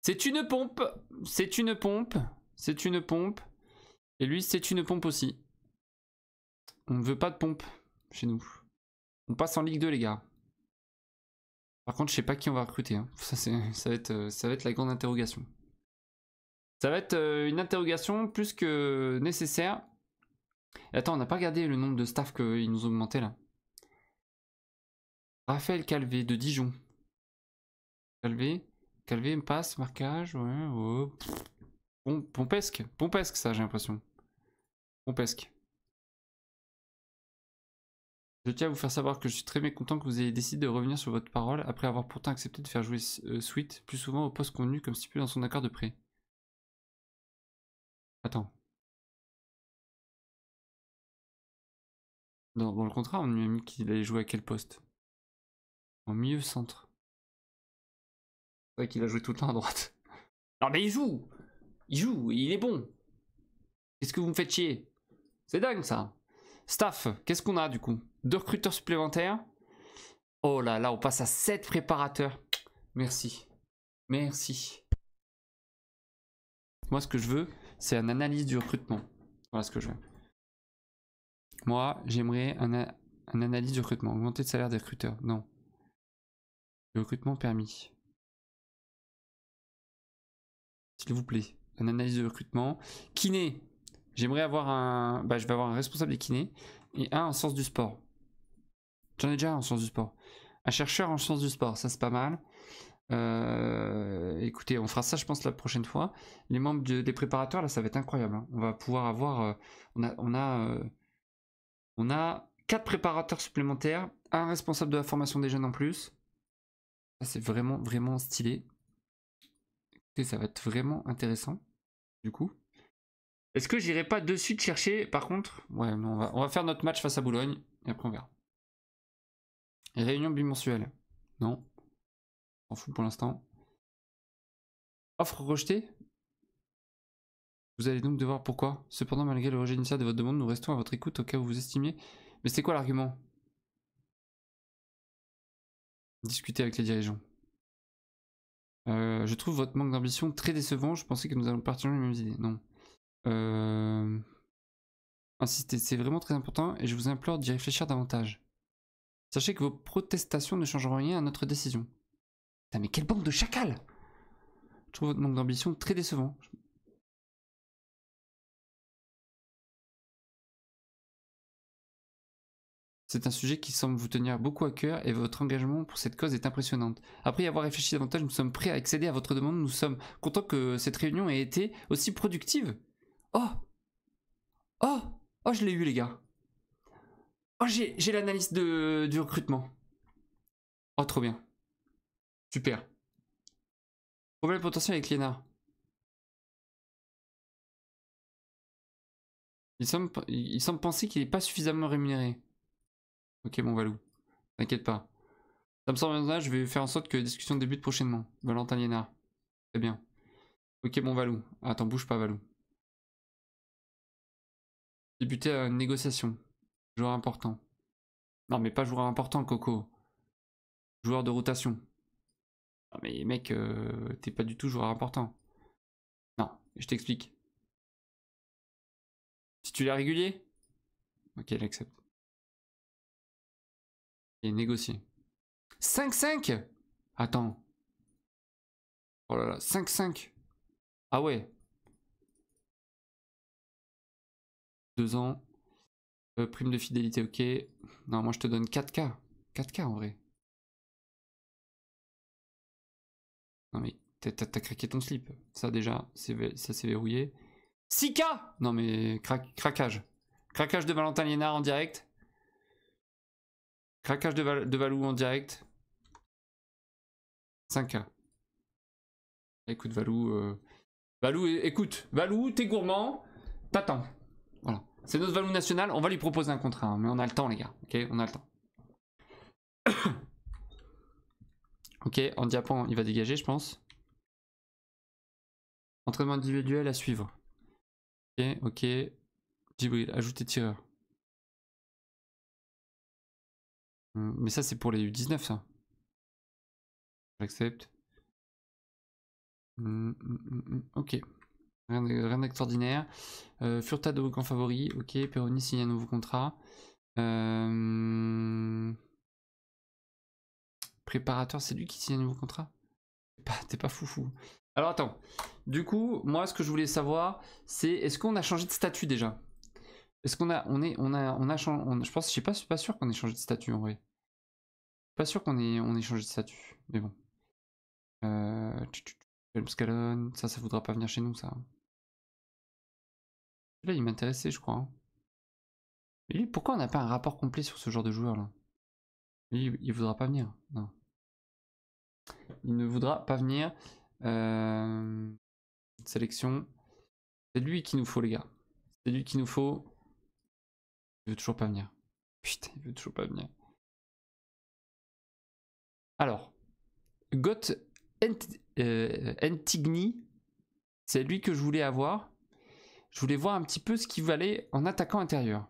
C'est une pompe. C'est une pompe. C'est une pompe. Et lui, c'est une pompe aussi. On ne veut pas de pompe chez nous. On passe en Ligue 2, les gars. Par contre, je sais pas qui on va recruter. Hein. Ça, ça, va être, ça va être la grande interrogation. Ça va être euh, une interrogation plus que nécessaire. Attends, on n'a pas regardé le nombre de staff qu'ils nous ont là. Raphaël Calvé de Dijon. Calvé, Calvé passe, marquage, oh. pompesque, pompesque ça j'ai l'impression. Pompesque. Je tiens à vous faire savoir que je suis très mécontent que vous ayez décidé de revenir sur votre parole après avoir pourtant accepté de faire jouer Sweet euh, plus souvent au poste convenu comme stipulé dans son accord de prêt. Attends. Dans, le contrat, on lui a mis qu'il allait jouer à quel poste En milieu centre. C'est vrai qu'il a joué tout le temps à droite. Non mais il joue Il joue, il est bon Qu'est-ce que vous me faites chier C'est dingue ça Staff, qu'est-ce qu'on a du coup Deux recruteurs supplémentaires. Oh là là, on passe à 7 préparateurs. Merci. Merci. Moi ce que je veux, c'est une analyse du recrutement. Voilà ce que je veux. Moi, j'aimerais un, analyse de recrutement, augmenter le salaire des recruteurs. Non. Le recrutement permis. S'il vous plaît, un analyse de recrutement. Kiné. J'aimerais avoir un. Bah, je vais avoir un responsable des kinés et un en sens du sport. J'en ai déjà un en sens du sport. Un chercheur en sens du sport, ça c'est pas mal. Euh, écoutez, on fera ça, je pense, la prochaine fois. Les membres des préparateurs, là, ça va être incroyable. Hein. On va pouvoir avoir. Euh, on a. On a euh, on a quatre préparateurs supplémentaires, un responsable de la formation des jeunes en plus. c'est vraiment, vraiment stylé. Écoutez, ça va être vraiment intéressant, du coup. Est-ce que j'irai pas de suite chercher, par contre Ouais, on va, on va faire notre match face à Boulogne, et après on verra. Réunion bimensuelle. Non. On fout pour l'instant. Offre rejetée vous allez donc devoir pourquoi. Cependant, malgré le rejet de votre demande, nous restons à votre écoute au cas où vous estimiez. Mais c'est quoi l'argument Discuter avec les dirigeants. Euh, je trouve votre manque d'ambition très décevant. Je pensais que nous allons sur les mêmes idées. Non. Euh, insistez, c'est vraiment très important et je vous implore d'y réfléchir davantage. Sachez que vos protestations ne changeront rien à notre décision. Putain, mais quelle bande de chacal Je trouve votre manque d'ambition très décevant. C'est un sujet qui semble vous tenir beaucoup à cœur et votre engagement pour cette cause est impressionnante. Après y avoir réfléchi davantage, nous sommes prêts à accéder à votre demande. Nous sommes contents que cette réunion ait été aussi productive. Oh Oh Oh, je l'ai eu, les gars. Oh, j'ai l'analyse du recrutement. Oh, trop bien. Super. Problème potentiel avec Léna. il semble penser qu'il n'est pas suffisamment rémunéré. Ok, bon, Valou. T'inquiète pas. Ça me semble bien, je vais faire en sorte que la discussion débute prochainement. Valentin Lienard. Très bien. Ok, bon, Valou. Attends, bouge pas, Valou. Débuter à une négociation. Joueur important. Non, mais pas joueur important, Coco. Joueur de rotation. Non, mais mec, euh, t'es pas du tout joueur important. Non, je t'explique. Titulaire régulier Ok, elle accepte et négocier. 5-5 Attends. Oh là là, 5-5. Ah ouais. Deux ans. Euh, prime de fidélité, ok. Non, moi je te donne 4K. 4K en vrai. Non mais t'as craqué ton slip. Ça déjà, ça s'est verrouillé. 6K Non mais craquage. Craquage de Valentin lienard en direct. Craquage de, Valou en direct. 5K. Écoute, Valou. Euh, Valou, écoute, Valou, t'es gourmand, t'attends. Voilà. C'est notre Valou national, on va lui proposer un contrat, hein, mais on a le temps, les gars. Ok, on a le temps. ok, en diapant, il va dégager, je pense. Entraînement individuel à suivre. Ok, ok. Djibril, tireur. Mmh, mais ça, c'est pour les U19, ça. J'accepte. Mmh, mmh, ok. Rien d'extraordinaire. Euh, Furtado camp favori. Ok. Peroni signe un nouveau contrat. Euh, Préparateur, c'est lui qui signe un nouveau contrat T'es pas, pas foufou. Alors attends. Du coup, moi, ce que je voulais savoir, c'est est-ce qu'on a changé de statut déjà est-ce qu'on a, on est, on a, on a changé, je pense, je suis pas sûr qu'on ait changé de statut en vrai. Pas sûr qu'on ait, on ait changé de statut, mais bon. Euh, ça, ça voudra pas venir chez nous, ça. Là, il m'intéressait, je crois. Mais pourquoi on n'a pas un rapport complet sur ce genre de joueur là Lui, il voudra pas venir, non. Il ne voudra pas venir. Euh, sélection. C'est lui qu'il nous faut, les gars. C'est lui qu'il nous faut. Il veut toujours pas venir. Putain, il veut toujours pas venir. Alors, Got euh, Entigny, c'est lui que je voulais avoir. Je voulais voir un petit peu ce qu'il valait en attaquant intérieur.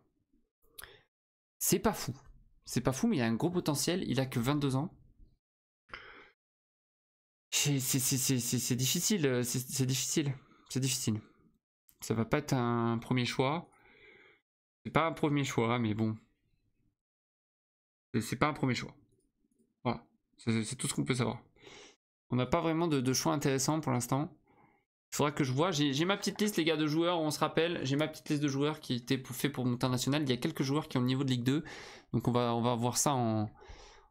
C'est pas fou. C'est pas fou, mais il a un gros potentiel. Il a que 22 ans. C'est difficile. Euh, c'est difficile. C'est difficile. Ça va pas être un premier choix. C'est pas un premier choix, mais bon. C'est pas un premier choix. Voilà. C'est tout ce qu'on peut savoir. On n'a pas vraiment de, choix intéressant pour l'instant. Il faudra que je vois. J'ai ma petite liste, les gars, de joueurs. On se rappelle, j'ai ma petite liste de joueurs qui étaient fait pour mon national. Il y a quelques joueurs qui ont le niveau de Ligue 2. Donc on va, on va voir ça en.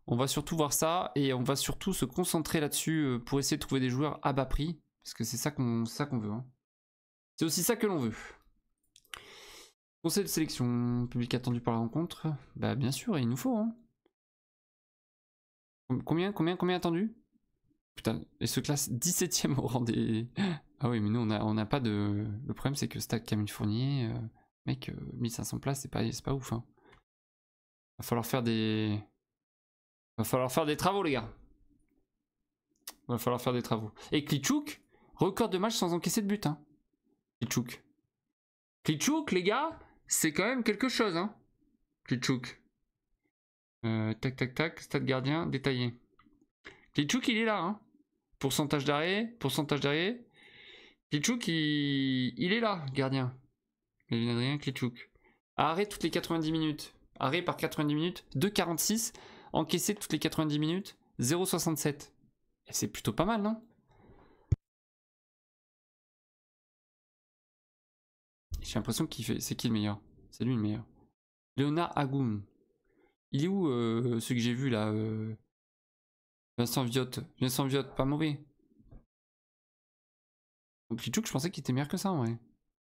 On va surtout voir ça et on va surtout se concentrer là-dessus euh, pour essayer de trouver des joueurs à bas prix. Parce que c'est ça qu'on veut. Hein. C'est aussi ça que l'on veut. Conseil de sélection, public attendu par la rencontre. Bah bien sûr, il nous faut. Hein. Combien, combien, combien attendu Putain, et se classe 17 ème au rang des... Ah oui, mais nous, on n'a on a pas de... Le problème, c'est que Stack Camille Fournier, euh, mec, 1500 euh, places, c'est pas, pas ouf. Hein. Va falloir faire des... Va falloir faire des travaux, les gars. Va falloir faire des travaux. Et Klitschuk, record de match sans encaisser de but. Hein. Klitschuk. Klitschuk, les gars, c'est quand même quelque chose, hein, Klitschuk. Euh, tac, tac, tac, stade gardien, détaillé. Klitschuk, il est là, hein. Pourcentage d'arrêt, pourcentage d'arrêt. Klitschuk, il... il... est là, gardien. a rien Klitschuk. Arrêt toutes les 90 minutes. Arrêt par 90 minutes, 2,46. Encaissé toutes les 90 minutes, 0,67. C'est plutôt pas mal, non J'ai l'impression qu'il fait. C'est qui le meilleur C'est lui le meilleur. Leona Hagoum. Il est où euh, que j'ai vu là euh? Vincent Viotte. Vincent Viotte, pas mauvais. que je pensais qu'il était meilleur que ça en vrai.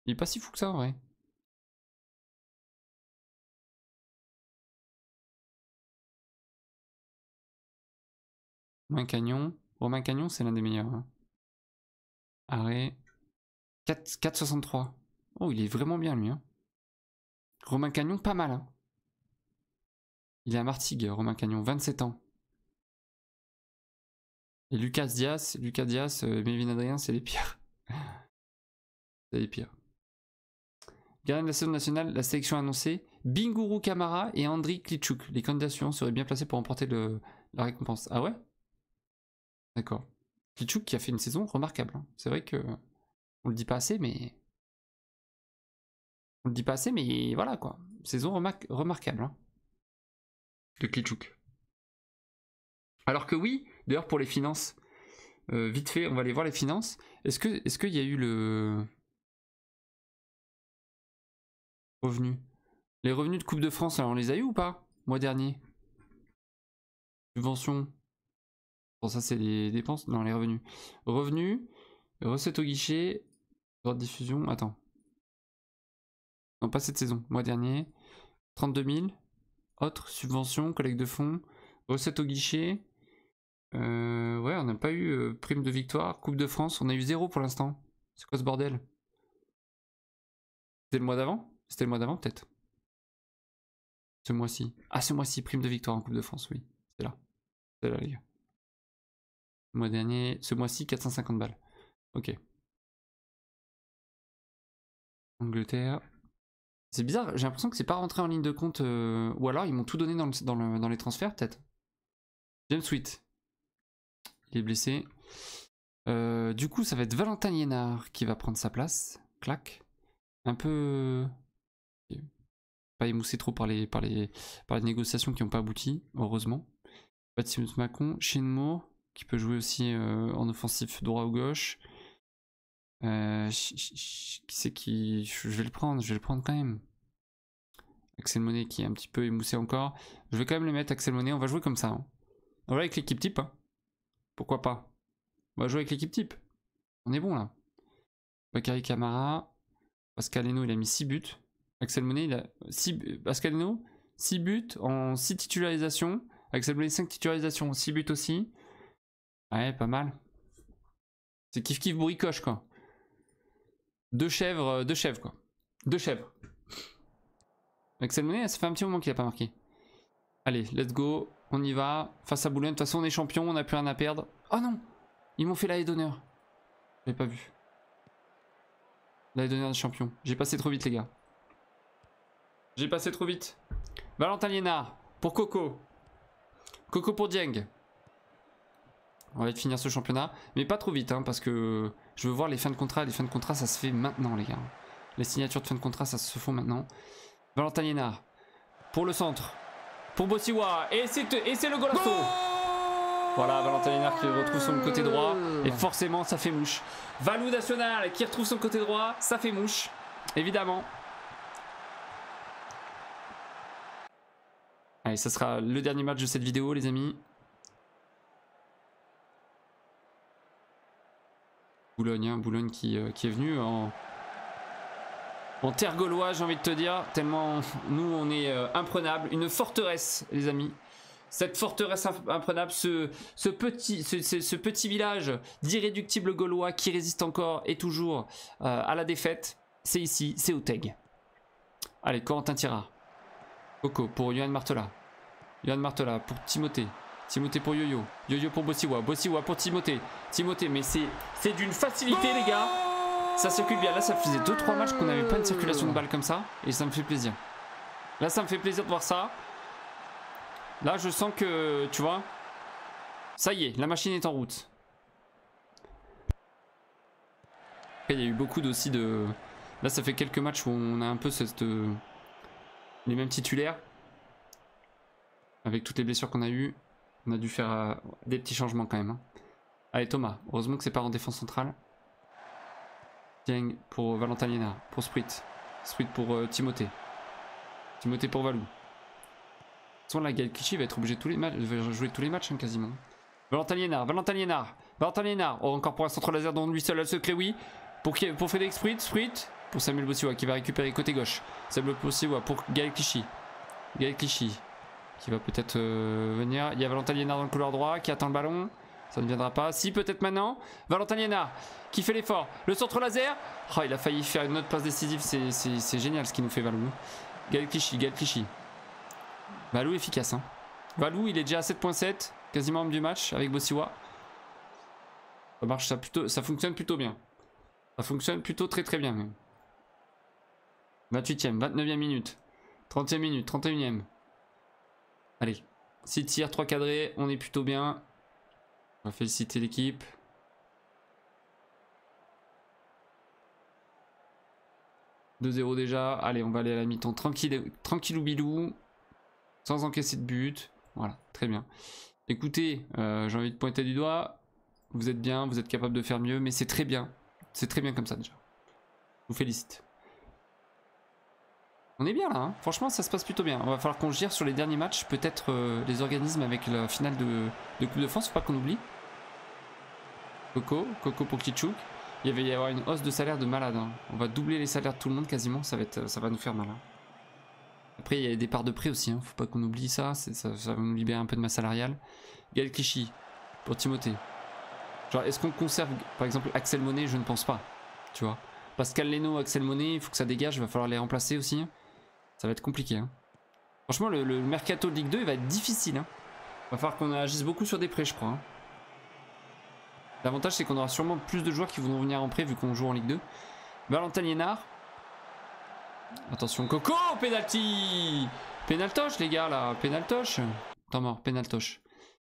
Il est pas si fou que ça en vrai. Romain Cagnon. Romain Cagnon, c'est l'un des meilleurs. Hein. Arrêt. 4,63. Oh, il est vraiment bien lui. Hein. Romain Cagnon, pas mal. Hein. Il est à Martigues, Romain Cagnon, 27 ans. Et Lucas Diaz, Lucas Diaz, euh, Mévin Adrien, c'est les pires. c'est les pires. Gardien de la saison nationale, la sélection annoncée, Binguru Kamara et Andri Klitschuk. Les candidats seraient bien placés pour emporter la récompense. Ah ouais D'accord. Klitschuk qui a fait une saison remarquable. Hein. C'est vrai que on le dit pas assez, mais on ne dit pas assez, mais voilà quoi. Saison remarquable. Hein. De klitschouk Alors que oui, d'ailleurs pour les finances, euh, vite fait, on va aller voir les finances. Est-ce que est-ce qu'il y a eu le revenu Les revenus de Coupe de France, alors on les a eu ou pas Mois dernier Subvention. Bon, ça c'est les dépenses. Non, les revenus. Revenus, recettes au guichet, droit de diffusion. Attends. Non, pas cette saison, mois dernier. 32 000. Autre, subvention, collecte de fonds, recette au guichet. Euh, ouais, on n'a pas eu euh, prime de victoire. Coupe de France, on a eu zéro pour l'instant. C'est quoi ce bordel C'était le mois d'avant C'était le mois d'avant peut-être Ce mois-ci. Ah, ce mois-ci, prime de victoire en Coupe de France, oui. C'est là. C'est là, les gars. mois dernier, ce mois-ci, 450 balles. Ok. Angleterre, c'est bizarre, j'ai l'impression que c'est pas rentré en ligne de compte. Euh, ou alors ils m'ont tout donné dans, les transferts, peut-être. James Sweet. Il est blessé. Euh, du coup, ça va être Valentin Yénard qui va prendre sa place. Clac. Un peu. Euh, pas émoussé trop par les, par les, par les négociations qui n'ont pas abouti, heureusement. Batimus Macon. Shinmo, qui peut jouer aussi en offensif droit ou gauche. Euh, qui c'est qui Je vais le prendre, je vais le prendre quand même. Axel Monet qui est un petit peu émoussé encore. Je vais quand même le mettre, Axel Monet. On va jouer comme ça. Hein. On va jouer avec l'équipe type. Hein. Pourquoi pas On va jouer avec l'équipe type. On est bon là. Bakary Camara. Pascal il a mis 6 buts. Axel Monet, il a 6 Pascal 6 buts en 6 titularisations. Axel Monet, 5 titularisations, 6 buts aussi. Ouais, pas mal. C'est kiff kiff bricoche quoi. Deux chèvres, euh, deux chèvres quoi. Deux chèvres. Axel Monet, ça fait un petit moment qu'il a pas marqué. Allez, let's go, on y va. Face à Boulogne, de toute façon on est champion, on n'a plus rien à perdre. Oh non Ils m'ont fait la d'honneur. J'ai pas vu. La d'honneur de champion. J'ai passé trop vite les gars. J'ai passé trop vite. Valentin pour Coco. Coco pour Dieng. On va finir ce championnat. Mais pas trop vite, hein, parce que je veux voir les fins de contrat. Les fins de contrat, ça se fait maintenant, les gars. Les signatures de fin de contrat, ça se font maintenant. Valentin pour le centre, pour Bossiwa, et c'est le goal. voilà, Valentin qui retrouve son côté droit. Et forcément, ça fait mouche. Valou National qui retrouve son côté droit. Ça fait mouche, évidemment. Allez, ça sera le dernier match de cette vidéo, les amis. Boulogne, hein, Boulogne qui, euh, est venu en, en terre gauloise, j'ai envie de te dire, tellement nous on est euh, imprenable, une forteresse, les amis. Cette forteresse imprenable, ce, ce petit, ce, petit village d'irréductibles gaulois qui résiste encore et toujours euh, à la défaite, c'est ici, c'est au Allez, Corentin Tira. Coco pour Johan Martela. Johan Martela pour Timothée. Timothée pour Yoyo Yoyo Yo-Yo pour Bossiwa. Bossiwa pour Timothée. Timothée, mais c'est d'une facilité, les gars. Ça circule bien. Là, ça faisait 2-3 matchs qu'on avait pas une circulation de balles comme ça. Et ça me fait plaisir. Là, ça me fait plaisir de voir ça. Là, je sens que, tu vois, ça y est, la machine est en route. il y a eu beaucoup aussi de... Là, ça fait quelques matchs où on a un peu cette... les mêmes titulaires. Avec toutes les blessures qu'on a eues. On a dû faire euh, des petits changements quand même. Hein. Allez Thomas, heureusement que c'est pas en défense centrale. Tiens pour Valentin Lienard, pour Sprit. Sprit pour euh, Timothée. Timothée pour Valou. là la Clichy va être obligé de tous les matchs, jouer tous les matchs hein, quasiment. Valentin Lienard, Valentin Lienard, Valentin Lienard. Oh, encore pour un centre laser dont lui seul a le secret, oui. Pour, qui, Frédéric Sprit, Sprit. Pour Samuel Bossiwa qui va récupérer côté gauche. Samuel Bossiwa pour Gaël Clichy. Gaël Clichy qui va peut-être euh, venir. Il y a Valentin dans le couloir droit qui attend le ballon. Ça ne viendra pas. Si, peut-être maintenant. Valentin qui fait l'effort. Le centre laser. Oh, il a failli faire une autre passe décisive. C'est génial ce qu'il nous fait Valou. Gal Clichy, Gal Clichy. Valou efficace. Hein. Valou, il est déjà à 7.7. Quasiment homme du match avec Bossiwa. Ça marche, ça, plutôt, ça fonctionne plutôt bien. Ça fonctionne plutôt très très bien. 28e, 29e minute. 30e minute, 31e. Allez, 6 tirs, 3 cadrés, on est plutôt bien. On va féliciter l'équipe. « 2-0 déjà. Allez, on va aller à la mi-temps. Tranquille, ou bilou. Sans encaisser de but. Voilà, très bien. Écoutez, euh, j'ai envie de pointer du doigt. Vous êtes bien, vous êtes capable de faire mieux, mais c'est très bien. C'est très bien comme ça déjà. Je vous félicite. On est bien là, hein. franchement ça se passe plutôt bien. On va falloir qu'on gère sur les derniers matchs, peut-être euh, les organismes avec la finale de, Coupe de France, faut pas qu'on oublie. Coco, Coco pour Kichuk. Il va y avoir une hausse de salaire de malade. Hein. On va doubler les salaires de tout le monde quasiment, ça va, nous faire mal. Hein. Après il y a des parts de prêt aussi, faut pas qu'on oublie ça. ça, ça, va nous libérer un peu de ma salariale. le pour Timothée. Genre est-ce qu'on conserve par exemple Axel Monet Je ne pense pas, tu vois. Pascal Leno, Axel Monet, il faut que ça dégage, il va falloir les remplacer aussi. Ça va être compliqué. Hein. Franchement, le, mercato de Ligue 2, il va être difficile. Il hein. Va falloir qu'on agisse beaucoup sur des prêts, je crois. Hein. L'avantage, c'est qu'on aura sûrement plus de joueurs qui vont venir en prêt vu qu'on joue en Ligue 2. Valentin Attention, Coco, penalty Pénaltoche, les gars, là. Pénaltoche. Attends mort, pénaltoche.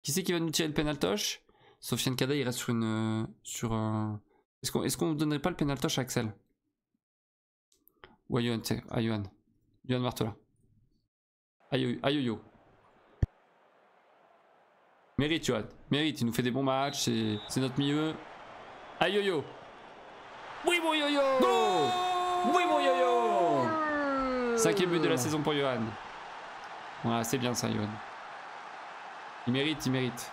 Qui c'est qui va nous tirer le pénaltoche Sofiane Kada, il reste sur une. Euh, sur Est-ce qu'on ne donnerait pas le pénaltoche à Axel Ou à à Johan. Yohan Martela. Aïe, aïe, yo, Mérite, Johan. Mérite, il nous fait des bons matchs, c'est notre milieu. Aïe, yo, Oui, yo-yo Oui, mon yo-yo Cinquième but de la saison pour Yohan, c'est bien ça, Yohan, Il mérite, il mérite.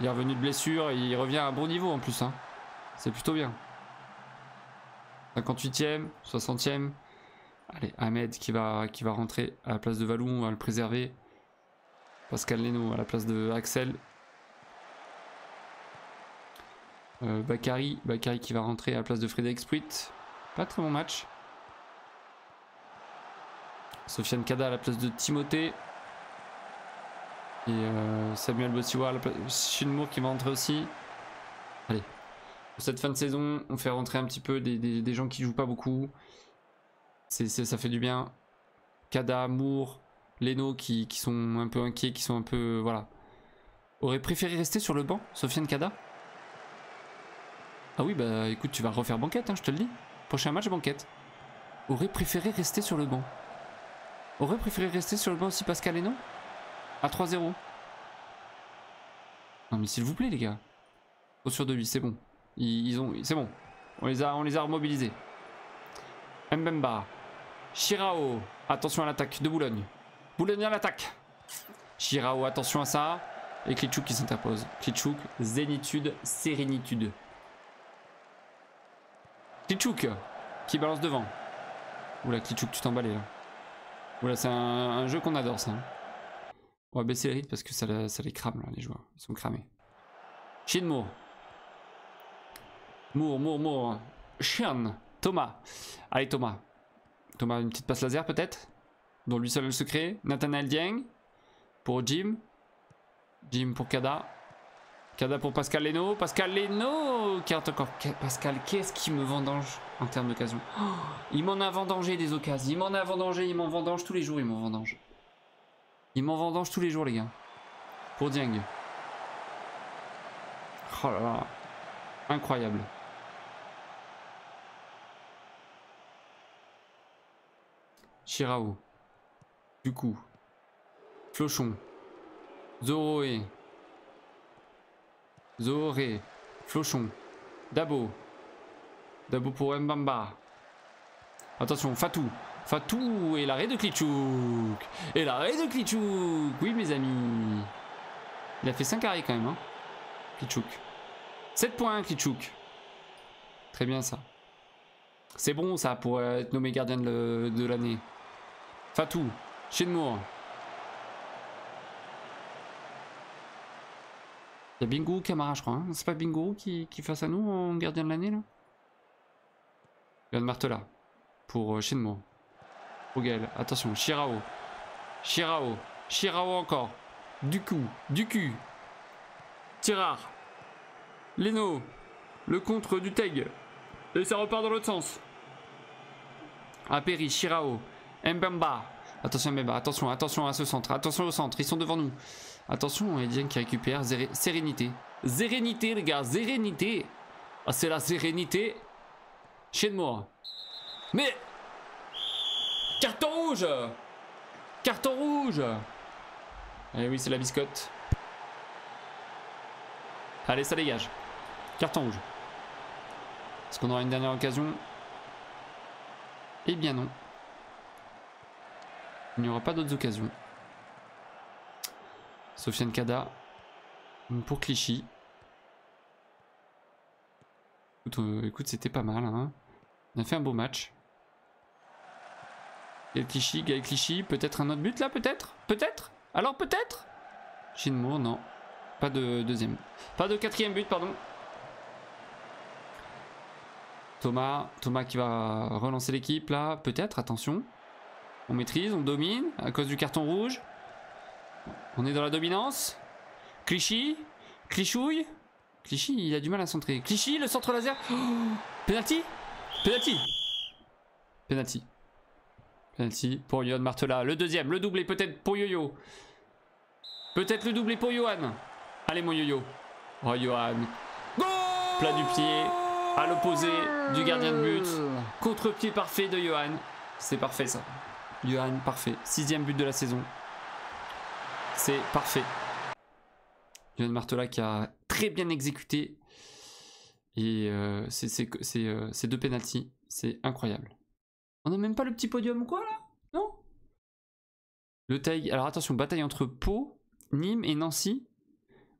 Il est revenu de blessure, il revient à un bon niveau en plus. Hein. C'est plutôt bien. 58e, 60e. Allez, Ahmed qui va, qui va rentrer à la place de Valou, on va le préserver. Pascal Leno à la place de Axel. Euh, Bakary, qui va rentrer à la place de Frédéric Spruit. Pas très bon match. Sofiane Kada à la place de Timothée. Et euh, Samuel Bossiwa à la place. Shinmour qui va rentrer aussi. Allez. Pour cette fin de saison, on fait rentrer un petit peu des, des gens qui jouent pas beaucoup ça fait du bien. Kada, Moore, Leno qui, qui, sont un peu inquiets, qui sont un peu. Euh, voilà. Aurait préféré rester sur le banc, Sofiane Kada Ah oui, bah écoute, tu vas refaire banquette, hein, je te le dis. Prochain match, banquette. Aurait préféré rester sur le banc. Aurait préféré rester sur le banc aussi Pascal Leno À 3-0. Non mais s'il vous plaît les gars. Au sur de lui, c'est bon. ont, c'est bon. On les a, on les a remobilisés. Mbemba. Shirao, Attention à l'attaque de Boulogne. Boulogne à l'attaque. Shirao attention à ça. Et Klitschuk qui s'interpose. Klitschuk, zénitude, sérénitude. Klitschuk qui balance devant. Oula, Klitschuk, tu t'emballais là. Oula, c'est un, jeu qu'on adore ça. On va baisser les parce que ça, les crame là, les joueurs. Ils sont cramés. Shinmo, Moore. Moore, Moore, Moore. Thomas. Allez, Thomas. Thomas, une petite passe laser peut-être Dont lui seul le secret. Nathanael Dieng pour Jim. Jim pour Kada. Kada pour Pascal Leno. Pascal Leno carte Pascal, qu'est-ce qui me vendange en termes d'occasion Il m'en a vendangé des occasions. Il m'en a vendangé, il m'en vendange tous les jours, il m'en vendange. Il m'en vendange tous les jours, les gars. Pour Dieng. Oh là là. Incroyable. Du coup. Flochon. Zoroé. Zoré. Flochon. Dabo. Dabo pour Mbamba. Attention, Fatou. Fatou et l'arrêt de Klitschuk. Et l'arrêt de Klitschuk. Oui, mes amis. Il a fait 5 arrêts quand même. Hein. Klitschuk. 7 points, Klitschuk. Très bien ça. C'est bon ça pour être nommé gardien de l'année tout Shinmour. Il y a Bingo Camara, je crois. Hein. C'est pas Bingo qui, qui face à nous en gardien de l'année, là Yann Martela. Pour euh, chez Shinmour. Attention. Shirao. Shirao. Shirao encore. Du coup. Du cul. Tirard. Leno. Le contre du Teg. Et ça repart dans l'autre sens. Perry, Shirao. Mbemba Attention Mbemba, attention, attention à ce centre, attention au centre, ils sont devant nous. Attention, Edien qui récupère, sérénité. Sérénité les gars, sérénité. Ah, c'est la sérénité chez moi. Mais... Carton rouge Carton rouge Eh oui, c'est la biscotte. Allez, ça dégage. Carton rouge. Est-ce qu'on aura une dernière occasion Eh bien non. Il n'y aura pas d'autres occasions. Sofiane Kada pour Clichy. Écoute, euh, c'était pas mal. Hein. On a fait un beau match. Gaël Clichy, Gaël Clichy. Peut-être un autre but là, peut-être Peut-être Alors peut-être Chinmour non. Pas de deuxième. Pas de quatrième but, pardon. Thomas, Thomas qui va relancer l'équipe là, peut-être, attention. On maîtrise, on domine à cause du carton rouge. On est dans la dominance. Clichy. Clichouille. Clichy, il a du mal à centrer. Clichy, le centre laser. Oh Penalty Penalty Penalty. Penalty pour Yohan. Martela. Le deuxième, le doublé peut-être pour Yo-Yo. Peut-être le doublé pour Yohan. Allez mon Yo-Yo. Oh Yohan. Plat du pied à l'opposé du gardien de but. Contre-pied parfait de Johan. C'est parfait ça. Johan, parfait. Sixième but de la saison. C'est parfait. Johan Martola qui a très bien exécuté. Et euh, euh, Ces c'est deux pénalties. C'est incroyable. On n'a même pas le petit podium ou quoi là Non Le taille. Alors attention, bataille entre Pau, Nîmes et Nancy.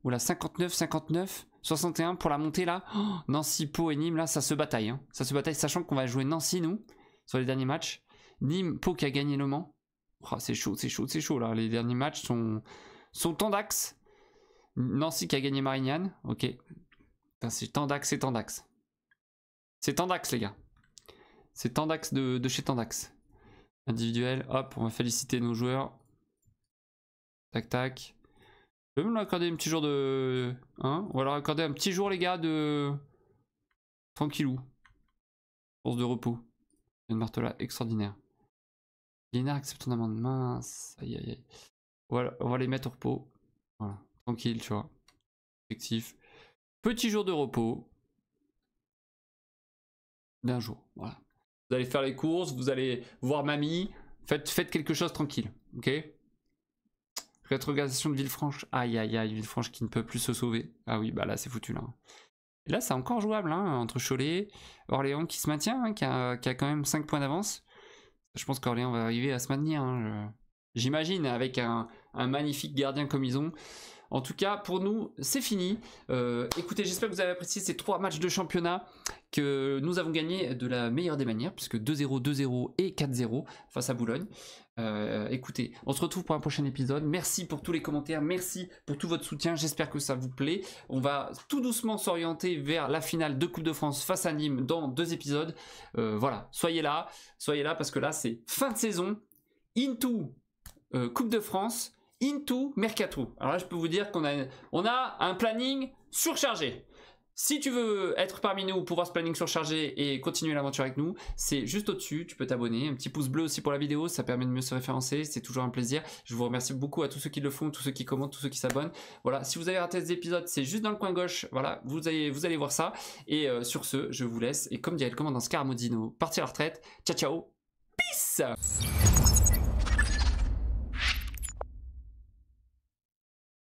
Oula, 59, 59, 61 pour la montée là. Oh, Nancy, Pau et Nîmes là, ça se bataille. Hein. Ça se bataille, sachant qu'on va jouer Nancy nous, sur les derniers matchs. Nîmes, Pau qui a gagné Le Mans. Oh, c'est chaud, c'est chaud, c'est chaud là. Les derniers matchs sont, sont Tandax. Nancy qui a gagné Marignane. Ok. C'est Tandax, c'est Tandax. C'est Tandax, les gars. C'est Tandax de, de, chez Tandax. Individuel. Hop, on va féliciter nos joueurs. Tac, tac. Je vais leur accorder un petit jour de. Hein On va leur accorder un petit jour, les gars, de. Tranquillou. Force de repos. Une martelade extraordinaire. Lénard accepte ton amendement, Mince. Aïe, aïe, aïe. Voilà, on va les mettre au repos. Voilà. Tranquille, tu vois. Effectif. Petit jour de repos. D'un jour. Voilà. Vous allez faire les courses, vous allez voir mamie. Faites, faites quelque chose tranquille. Ok Rétrogradation de Villefranche. Aïe, aïe, aïe. Villefranche qui ne peut plus se sauver. Ah oui, bah là, c'est foutu là. là, c'est encore jouable, hein, entre Cholet, Orléans qui se maintient, hein, qui, a, qui, a, quand même 5 points d'avance je pense qu'Orléans va arriver à se maintenir. Hein, J'imagine, avec un, un, magnifique gardien comme ils ont. En tout cas, pour nous, c'est fini. Euh, écoutez, j'espère que vous avez apprécié ces trois matchs de championnat que nous avons gagnés de la meilleure des manières, puisque 2-0, 2-0 et 4-0 face à Boulogne. Euh, écoutez, on se retrouve pour un prochain épisode. Merci pour tous les commentaires, merci pour tout votre soutien. J'espère que ça vous plaît. On va tout doucement s'orienter vers la finale de Coupe de France face à Nîmes dans deux épisodes. Euh, voilà, soyez là, soyez là parce que là c'est fin de saison, into Coupe de France into Mercato. Alors là, je peux vous dire qu'on a, on a un planning surchargé. Si tu veux être parmi nous pour voir ce planning surchargé et continuer l'aventure avec nous, c'est juste au-dessus, tu peux t'abonner, un petit pouce bleu aussi pour la vidéo, ça permet de mieux se référencer, c'est toujours un plaisir. Je vous remercie beaucoup à tous ceux qui le font, tous ceux qui commentent, tous ceux qui s'abonnent. Voilà, si vous avez raté cet épisode, c'est juste dans le coin gauche, voilà, vous allez, vous allez voir ça. Et euh, sur ce, je vous laisse, et comme dirait le commandant Scaramodino, à la retraite, ciao ciao, peace